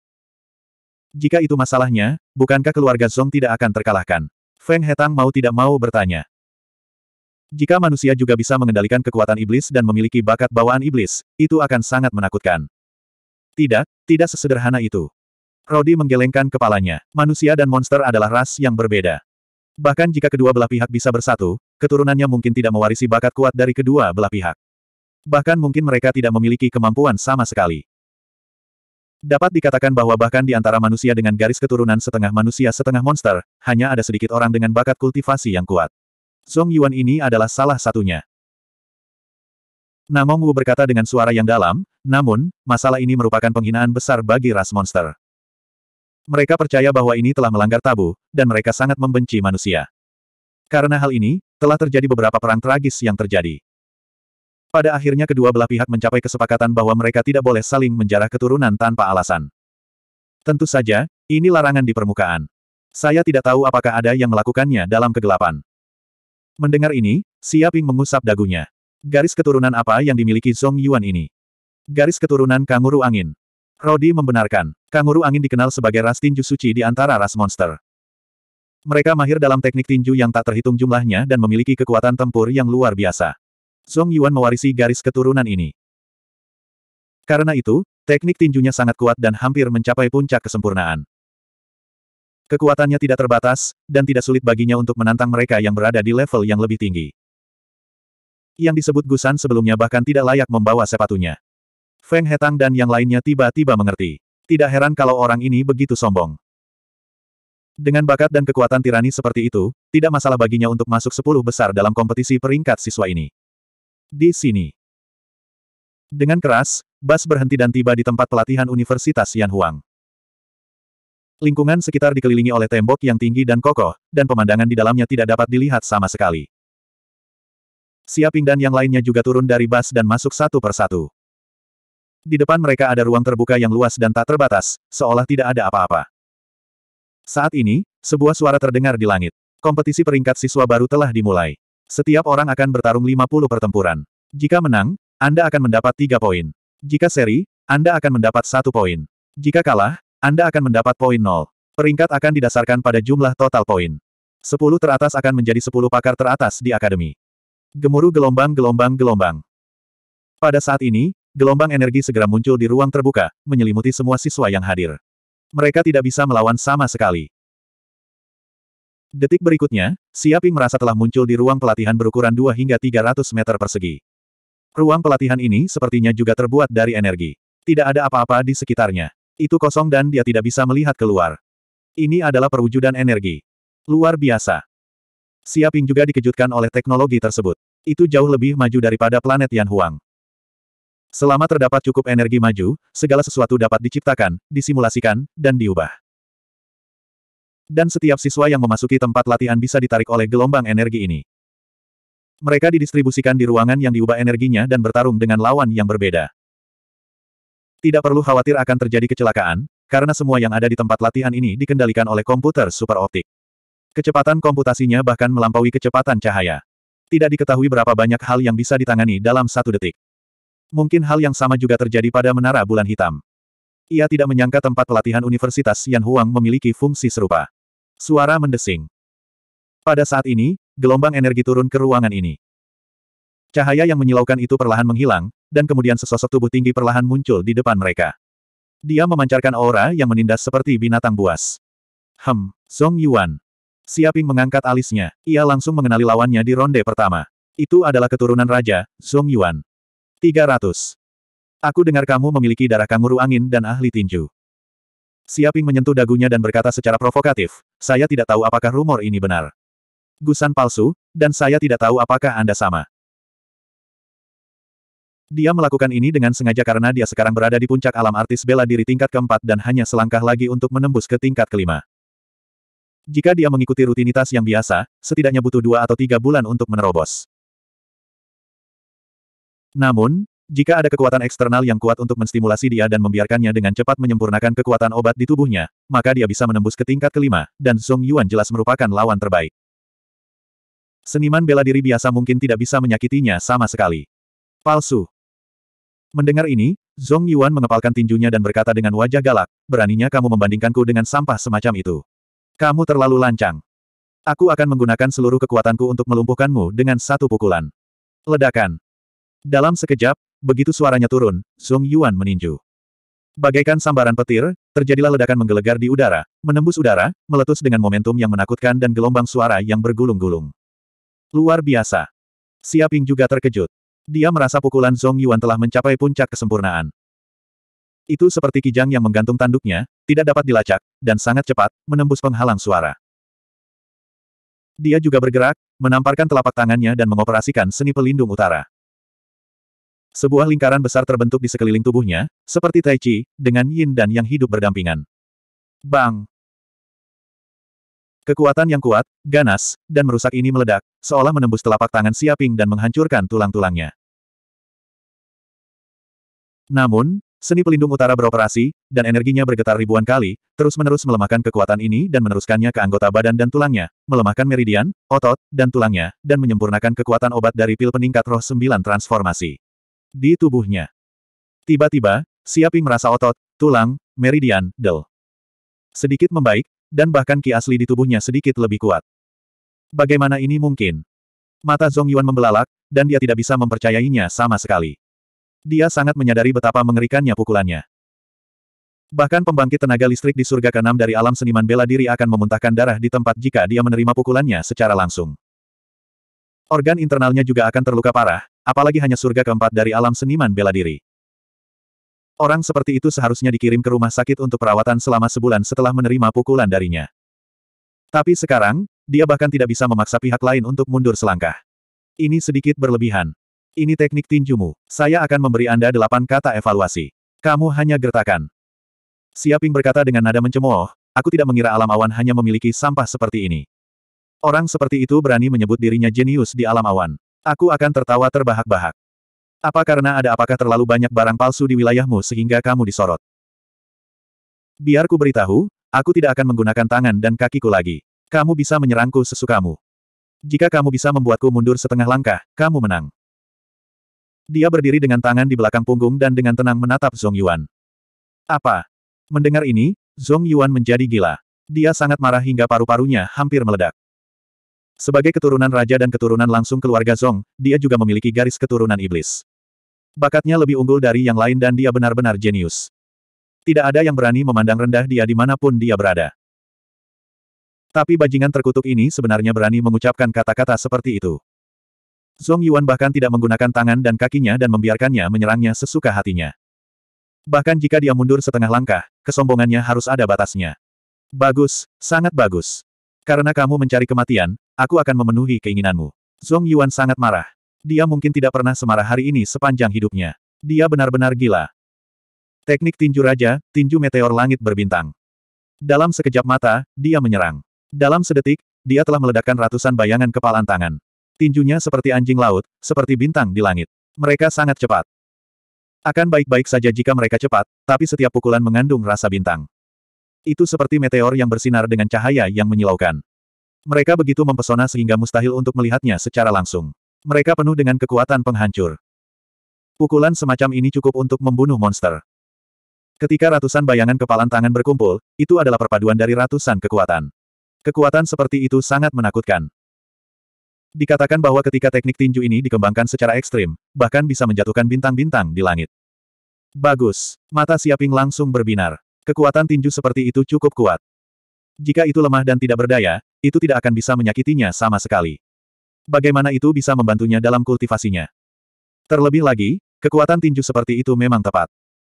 Jika itu masalahnya, bukankah keluarga Zong tidak akan terkalahkan? Feng Hetang mau tidak mau bertanya. Jika manusia juga bisa mengendalikan kekuatan iblis dan memiliki bakat bawaan iblis, itu akan sangat menakutkan. Tidak, tidak sesederhana itu. Rodi menggelengkan kepalanya. Manusia dan monster adalah ras yang berbeda. Bahkan jika kedua belah pihak bisa bersatu, keturunannya mungkin tidak mewarisi bakat kuat dari kedua belah pihak. Bahkan mungkin mereka tidak memiliki kemampuan sama sekali. Dapat dikatakan bahwa bahkan di antara manusia dengan garis keturunan setengah manusia setengah monster, hanya ada sedikit orang dengan bakat kultivasi yang kuat. Song Yuan ini adalah salah satunya. Namong Wu berkata dengan suara yang dalam, namun, masalah ini merupakan penghinaan besar bagi ras monster. Mereka percaya bahwa ini telah melanggar tabu, dan mereka sangat membenci manusia. Karena hal ini, telah terjadi beberapa perang tragis yang terjadi. Pada akhirnya kedua belah pihak mencapai kesepakatan bahwa mereka tidak boleh saling menjarah keturunan tanpa alasan. Tentu saja, ini larangan di permukaan. Saya tidak tahu apakah ada yang melakukannya dalam kegelapan. Mendengar ini, Siaping mengusap dagunya. Garis keturunan apa yang dimiliki Song Yuan ini? Garis keturunan kanguru angin. Rodi membenarkan, kanguru angin dikenal sebagai ras tinju suci di antara ras monster. Mereka mahir dalam teknik tinju yang tak terhitung jumlahnya dan memiliki kekuatan tempur yang luar biasa. Song Yuan mewarisi garis keturunan ini. Karena itu, teknik tinjunya sangat kuat dan hampir mencapai puncak kesempurnaan. Kekuatannya tidak terbatas, dan tidak sulit baginya untuk menantang mereka yang berada di level yang lebih tinggi. Yang disebut Gusan sebelumnya bahkan tidak layak membawa sepatunya. Feng Hetang dan yang lainnya tiba-tiba mengerti. Tidak heran kalau orang ini begitu sombong. Dengan bakat dan kekuatan tirani seperti itu, tidak masalah baginya untuk masuk sepuluh besar dalam kompetisi peringkat siswa ini. Di sini. Dengan keras, Bas berhenti dan tiba di tempat pelatihan Universitas Yan Huang. Lingkungan sekitar dikelilingi oleh tembok yang tinggi dan kokoh, dan pemandangan di dalamnya tidak dapat dilihat sama sekali. Siaping dan yang lainnya juga turun dari bas dan masuk satu persatu. Di depan mereka ada ruang terbuka yang luas dan tak terbatas, seolah tidak ada apa-apa. Saat ini, sebuah suara terdengar di langit. Kompetisi peringkat siswa baru telah dimulai. Setiap orang akan bertarung 50 pertempuran. Jika menang, Anda akan mendapat tiga poin. Jika seri, Anda akan mendapat satu poin. Jika kalah, anda akan mendapat poin nol. Peringkat akan didasarkan pada jumlah total poin. Sepuluh teratas akan menjadi sepuluh pakar teratas di akademi. Gemuruh gelombang-gelombang-gelombang. Pada saat ini, gelombang energi segera muncul di ruang terbuka, menyelimuti semua siswa yang hadir. Mereka tidak bisa melawan sama sekali. Detik berikutnya, Siaping merasa telah muncul di ruang pelatihan berukuran 2 hingga 300 meter persegi. Ruang pelatihan ini sepertinya juga terbuat dari energi. Tidak ada apa-apa di sekitarnya. Itu kosong dan dia tidak bisa melihat keluar. Ini adalah perwujudan energi. Luar biasa. Siaping juga dikejutkan oleh teknologi tersebut. Itu jauh lebih maju daripada planet Yan Huang. Selama terdapat cukup energi maju, segala sesuatu dapat diciptakan, disimulasikan, dan diubah. Dan setiap siswa yang memasuki tempat latihan bisa ditarik oleh gelombang energi ini. Mereka didistribusikan di ruangan yang diubah energinya dan bertarung dengan lawan yang berbeda. Tidak perlu khawatir akan terjadi kecelakaan, karena semua yang ada di tempat latihan ini dikendalikan oleh komputer super optik. Kecepatan komputasinya bahkan melampaui kecepatan cahaya. Tidak diketahui berapa banyak hal yang bisa ditangani dalam satu detik. Mungkin hal yang sama juga terjadi pada Menara Bulan Hitam. Ia tidak menyangka tempat pelatihan Universitas Yan Huang memiliki fungsi serupa. Suara mendesing. Pada saat ini, gelombang energi turun ke ruangan ini. Cahaya yang menyilaukan itu perlahan menghilang, dan kemudian sesosok tubuh tinggi perlahan muncul di depan mereka. Dia memancarkan aura yang menindas seperti binatang buas. Hem, Song Yuan. Siaping mengangkat alisnya. Ia langsung mengenali lawannya di ronde pertama. Itu adalah keturunan raja, Song Yuan. 300. Aku dengar kamu memiliki darah kanguru angin dan ahli tinju. Siaping menyentuh dagunya dan berkata secara provokatif, saya tidak tahu apakah rumor ini benar. Gusan palsu, dan saya tidak tahu apakah Anda sama. Dia melakukan ini dengan sengaja karena dia sekarang berada di puncak alam artis bela diri tingkat keempat dan hanya selangkah lagi untuk menembus ke tingkat kelima. Jika dia mengikuti rutinitas yang biasa, setidaknya butuh dua atau tiga bulan untuk menerobos. Namun, jika ada kekuatan eksternal yang kuat untuk menstimulasi dia dan membiarkannya dengan cepat menyempurnakan kekuatan obat di tubuhnya, maka dia bisa menembus ke tingkat kelima, dan Song Yuan jelas merupakan lawan terbaik. Seniman bela diri biasa mungkin tidak bisa menyakitinya sama sekali. Palsu. Mendengar ini, Zhong Yuan mengepalkan tinjunya dan berkata dengan wajah galak, beraninya kamu membandingkanku dengan sampah semacam itu. Kamu terlalu lancang. Aku akan menggunakan seluruh kekuatanku untuk melumpuhkanmu dengan satu pukulan. Ledakan. Dalam sekejap, begitu suaranya turun, Zhong Yuan meninju. Bagaikan sambaran petir, terjadilah ledakan menggelegar di udara, menembus udara, meletus dengan momentum yang menakutkan dan gelombang suara yang bergulung-gulung. Luar biasa. Siaping juga terkejut. Dia merasa pukulan Zhong Yuan telah mencapai puncak kesempurnaan. Itu seperti kijang yang menggantung tanduknya, tidak dapat dilacak, dan sangat cepat, menembus penghalang suara. Dia juga bergerak, menamparkan telapak tangannya dan mengoperasikan seni pelindung utara. Sebuah lingkaran besar terbentuk di sekeliling tubuhnya, seperti Tai Chi, dengan yin dan yang hidup berdampingan. Bang! Kekuatan yang kuat, ganas, dan merusak ini meledak, seolah menembus telapak tangan Siaping dan menghancurkan tulang-tulangnya. Namun, seni pelindung utara beroperasi, dan energinya bergetar ribuan kali, terus-menerus melemahkan kekuatan ini dan meneruskannya ke anggota badan dan tulangnya, melemahkan meridian, otot, dan tulangnya, dan menyempurnakan kekuatan obat dari pil peningkat roh sembilan transformasi. Di tubuhnya. Tiba-tiba, Siaping merasa otot, tulang, meridian, del. Sedikit membaik, dan bahkan ki asli di tubuhnya sedikit lebih kuat. Bagaimana ini mungkin? Mata Zong Yuan membelalak, dan dia tidak bisa mempercayainya sama sekali. Dia sangat menyadari betapa mengerikannya pukulannya. Bahkan pembangkit tenaga listrik di surga keenam dari alam seniman bela diri akan memuntahkan darah di tempat jika dia menerima pukulannya secara langsung. Organ internalnya juga akan terluka parah, apalagi hanya surga keempat dari alam seniman bela diri. Orang seperti itu seharusnya dikirim ke rumah sakit untuk perawatan selama sebulan setelah menerima pukulan darinya. Tapi sekarang, dia bahkan tidak bisa memaksa pihak lain untuk mundur selangkah. Ini sedikit berlebihan. Ini teknik tinjumu. Saya akan memberi Anda delapan kata evaluasi. Kamu hanya gertakan. Siaping berkata dengan nada mencemooh, aku tidak mengira alam awan hanya memiliki sampah seperti ini. Orang seperti itu berani menyebut dirinya jenius di alam awan. Aku akan tertawa terbahak-bahak. Apa karena ada apakah terlalu banyak barang palsu di wilayahmu sehingga kamu disorot? Biarku beritahu, aku tidak akan menggunakan tangan dan kakiku lagi. Kamu bisa menyerangku sesukamu. Jika kamu bisa membuatku mundur setengah langkah, kamu menang. Dia berdiri dengan tangan di belakang punggung dan dengan tenang menatap Zhong Yuan. Apa? Mendengar ini, Zhong Yuan menjadi gila. Dia sangat marah hingga paru-parunya hampir meledak. Sebagai keturunan raja dan keturunan langsung keluarga Zong, dia juga memiliki garis keturunan iblis. Bakatnya lebih unggul dari yang lain dan dia benar-benar jenius. Tidak ada yang berani memandang rendah dia dimanapun dia berada. Tapi bajingan terkutuk ini sebenarnya berani mengucapkan kata-kata seperti itu. Zhong Yuan bahkan tidak menggunakan tangan dan kakinya dan membiarkannya menyerangnya sesuka hatinya. Bahkan jika dia mundur setengah langkah, kesombongannya harus ada batasnya. Bagus, sangat bagus. Karena kamu mencari kematian, aku akan memenuhi keinginanmu. Zhong Yuan sangat marah. Dia mungkin tidak pernah semarah hari ini sepanjang hidupnya. Dia benar-benar gila. Teknik tinju raja, tinju meteor langit berbintang. Dalam sekejap mata, dia menyerang. Dalam sedetik, dia telah meledakkan ratusan bayangan kepalan tangan. Tinjunya seperti anjing laut, seperti bintang di langit. Mereka sangat cepat. Akan baik-baik saja jika mereka cepat, tapi setiap pukulan mengandung rasa bintang. Itu seperti meteor yang bersinar dengan cahaya yang menyilaukan. Mereka begitu mempesona sehingga mustahil untuk melihatnya secara langsung. Mereka penuh dengan kekuatan penghancur. Pukulan semacam ini cukup untuk membunuh monster. Ketika ratusan bayangan kepalan tangan berkumpul, itu adalah perpaduan dari ratusan kekuatan. Kekuatan seperti itu sangat menakutkan. Dikatakan bahwa ketika teknik tinju ini dikembangkan secara ekstrim, bahkan bisa menjatuhkan bintang-bintang di langit. Bagus. Mata Siaping langsung berbinar. Kekuatan tinju seperti itu cukup kuat. Jika itu lemah dan tidak berdaya, itu tidak akan bisa menyakitinya sama sekali. Bagaimana itu bisa membantunya dalam kultivasinya? Terlebih lagi, kekuatan tinju seperti itu memang tepat.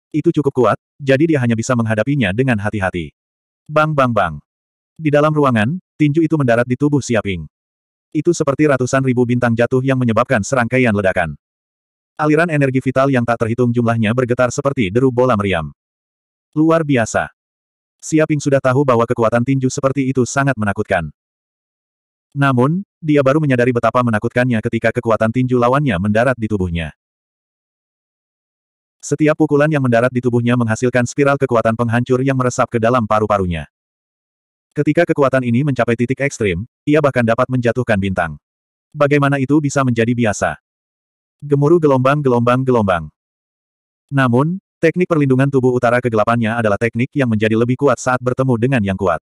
Itu cukup kuat, jadi dia hanya bisa menghadapinya dengan hati-hati. Bang bang bang. Di dalam ruangan, tinju itu mendarat di tubuh Siaping. Itu seperti ratusan ribu bintang jatuh yang menyebabkan serangkaian ledakan. Aliran energi vital yang tak terhitung jumlahnya bergetar seperti deru bola meriam. Luar biasa. Siaping sudah tahu bahwa kekuatan tinju seperti itu sangat menakutkan. Namun, dia baru menyadari betapa menakutkannya ketika kekuatan tinju lawannya mendarat di tubuhnya. Setiap pukulan yang mendarat di tubuhnya menghasilkan spiral kekuatan penghancur yang meresap ke dalam paru-parunya. Ketika kekuatan ini mencapai titik ekstrim, ia bahkan dapat menjatuhkan bintang. Bagaimana itu bisa menjadi biasa? Gemuruh gelombang-gelombang-gelombang. Namun, Teknik perlindungan tubuh utara kegelapannya adalah teknik yang menjadi lebih kuat saat bertemu dengan yang kuat.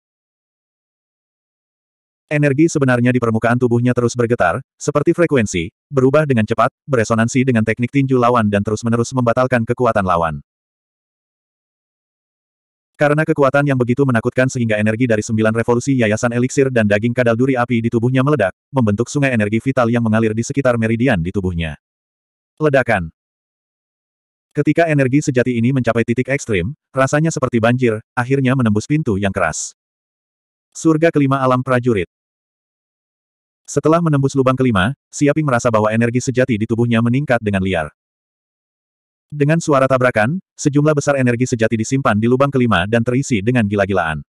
Energi sebenarnya di permukaan tubuhnya terus bergetar, seperti frekuensi, berubah dengan cepat, beresonansi dengan teknik tinju lawan dan terus-menerus membatalkan kekuatan lawan. Karena kekuatan yang begitu menakutkan sehingga energi dari sembilan revolusi yayasan eliksir dan daging kadal duri api di tubuhnya meledak, membentuk sungai energi vital yang mengalir di sekitar meridian di tubuhnya. Ledakan Ketika energi sejati ini mencapai titik ekstrim, rasanya seperti banjir, akhirnya menembus pintu yang keras. Surga kelima alam prajurit setelah menembus lubang kelima, Siaping merasa bahwa energi sejati di tubuhnya meningkat dengan liar. Dengan suara tabrakan, sejumlah besar energi sejati disimpan di lubang kelima dan terisi dengan gila-gilaan.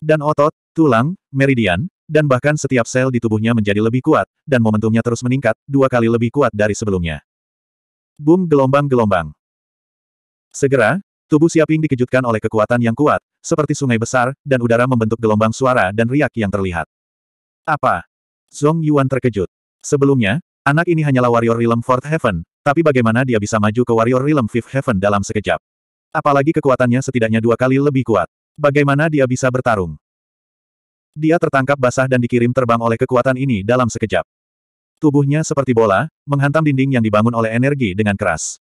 Dan otot, tulang, meridian, dan bahkan setiap sel di tubuhnya menjadi lebih kuat, dan momentumnya terus meningkat, dua kali lebih kuat dari sebelumnya. Boom gelombang-gelombang. Segera, tubuh Siaping dikejutkan oleh kekuatan yang kuat, seperti sungai besar, dan udara membentuk gelombang suara dan riak yang terlihat. Apa? Zhong Yuan terkejut. Sebelumnya, anak ini hanyalah warrior realm Fourth Heaven, tapi bagaimana dia bisa maju ke warrior realm Fifth Heaven dalam sekejap? Apalagi kekuatannya setidaknya dua kali lebih kuat. Bagaimana dia bisa bertarung? Dia tertangkap basah dan dikirim terbang oleh kekuatan ini dalam sekejap. Tubuhnya seperti bola, menghantam dinding yang dibangun oleh energi dengan keras.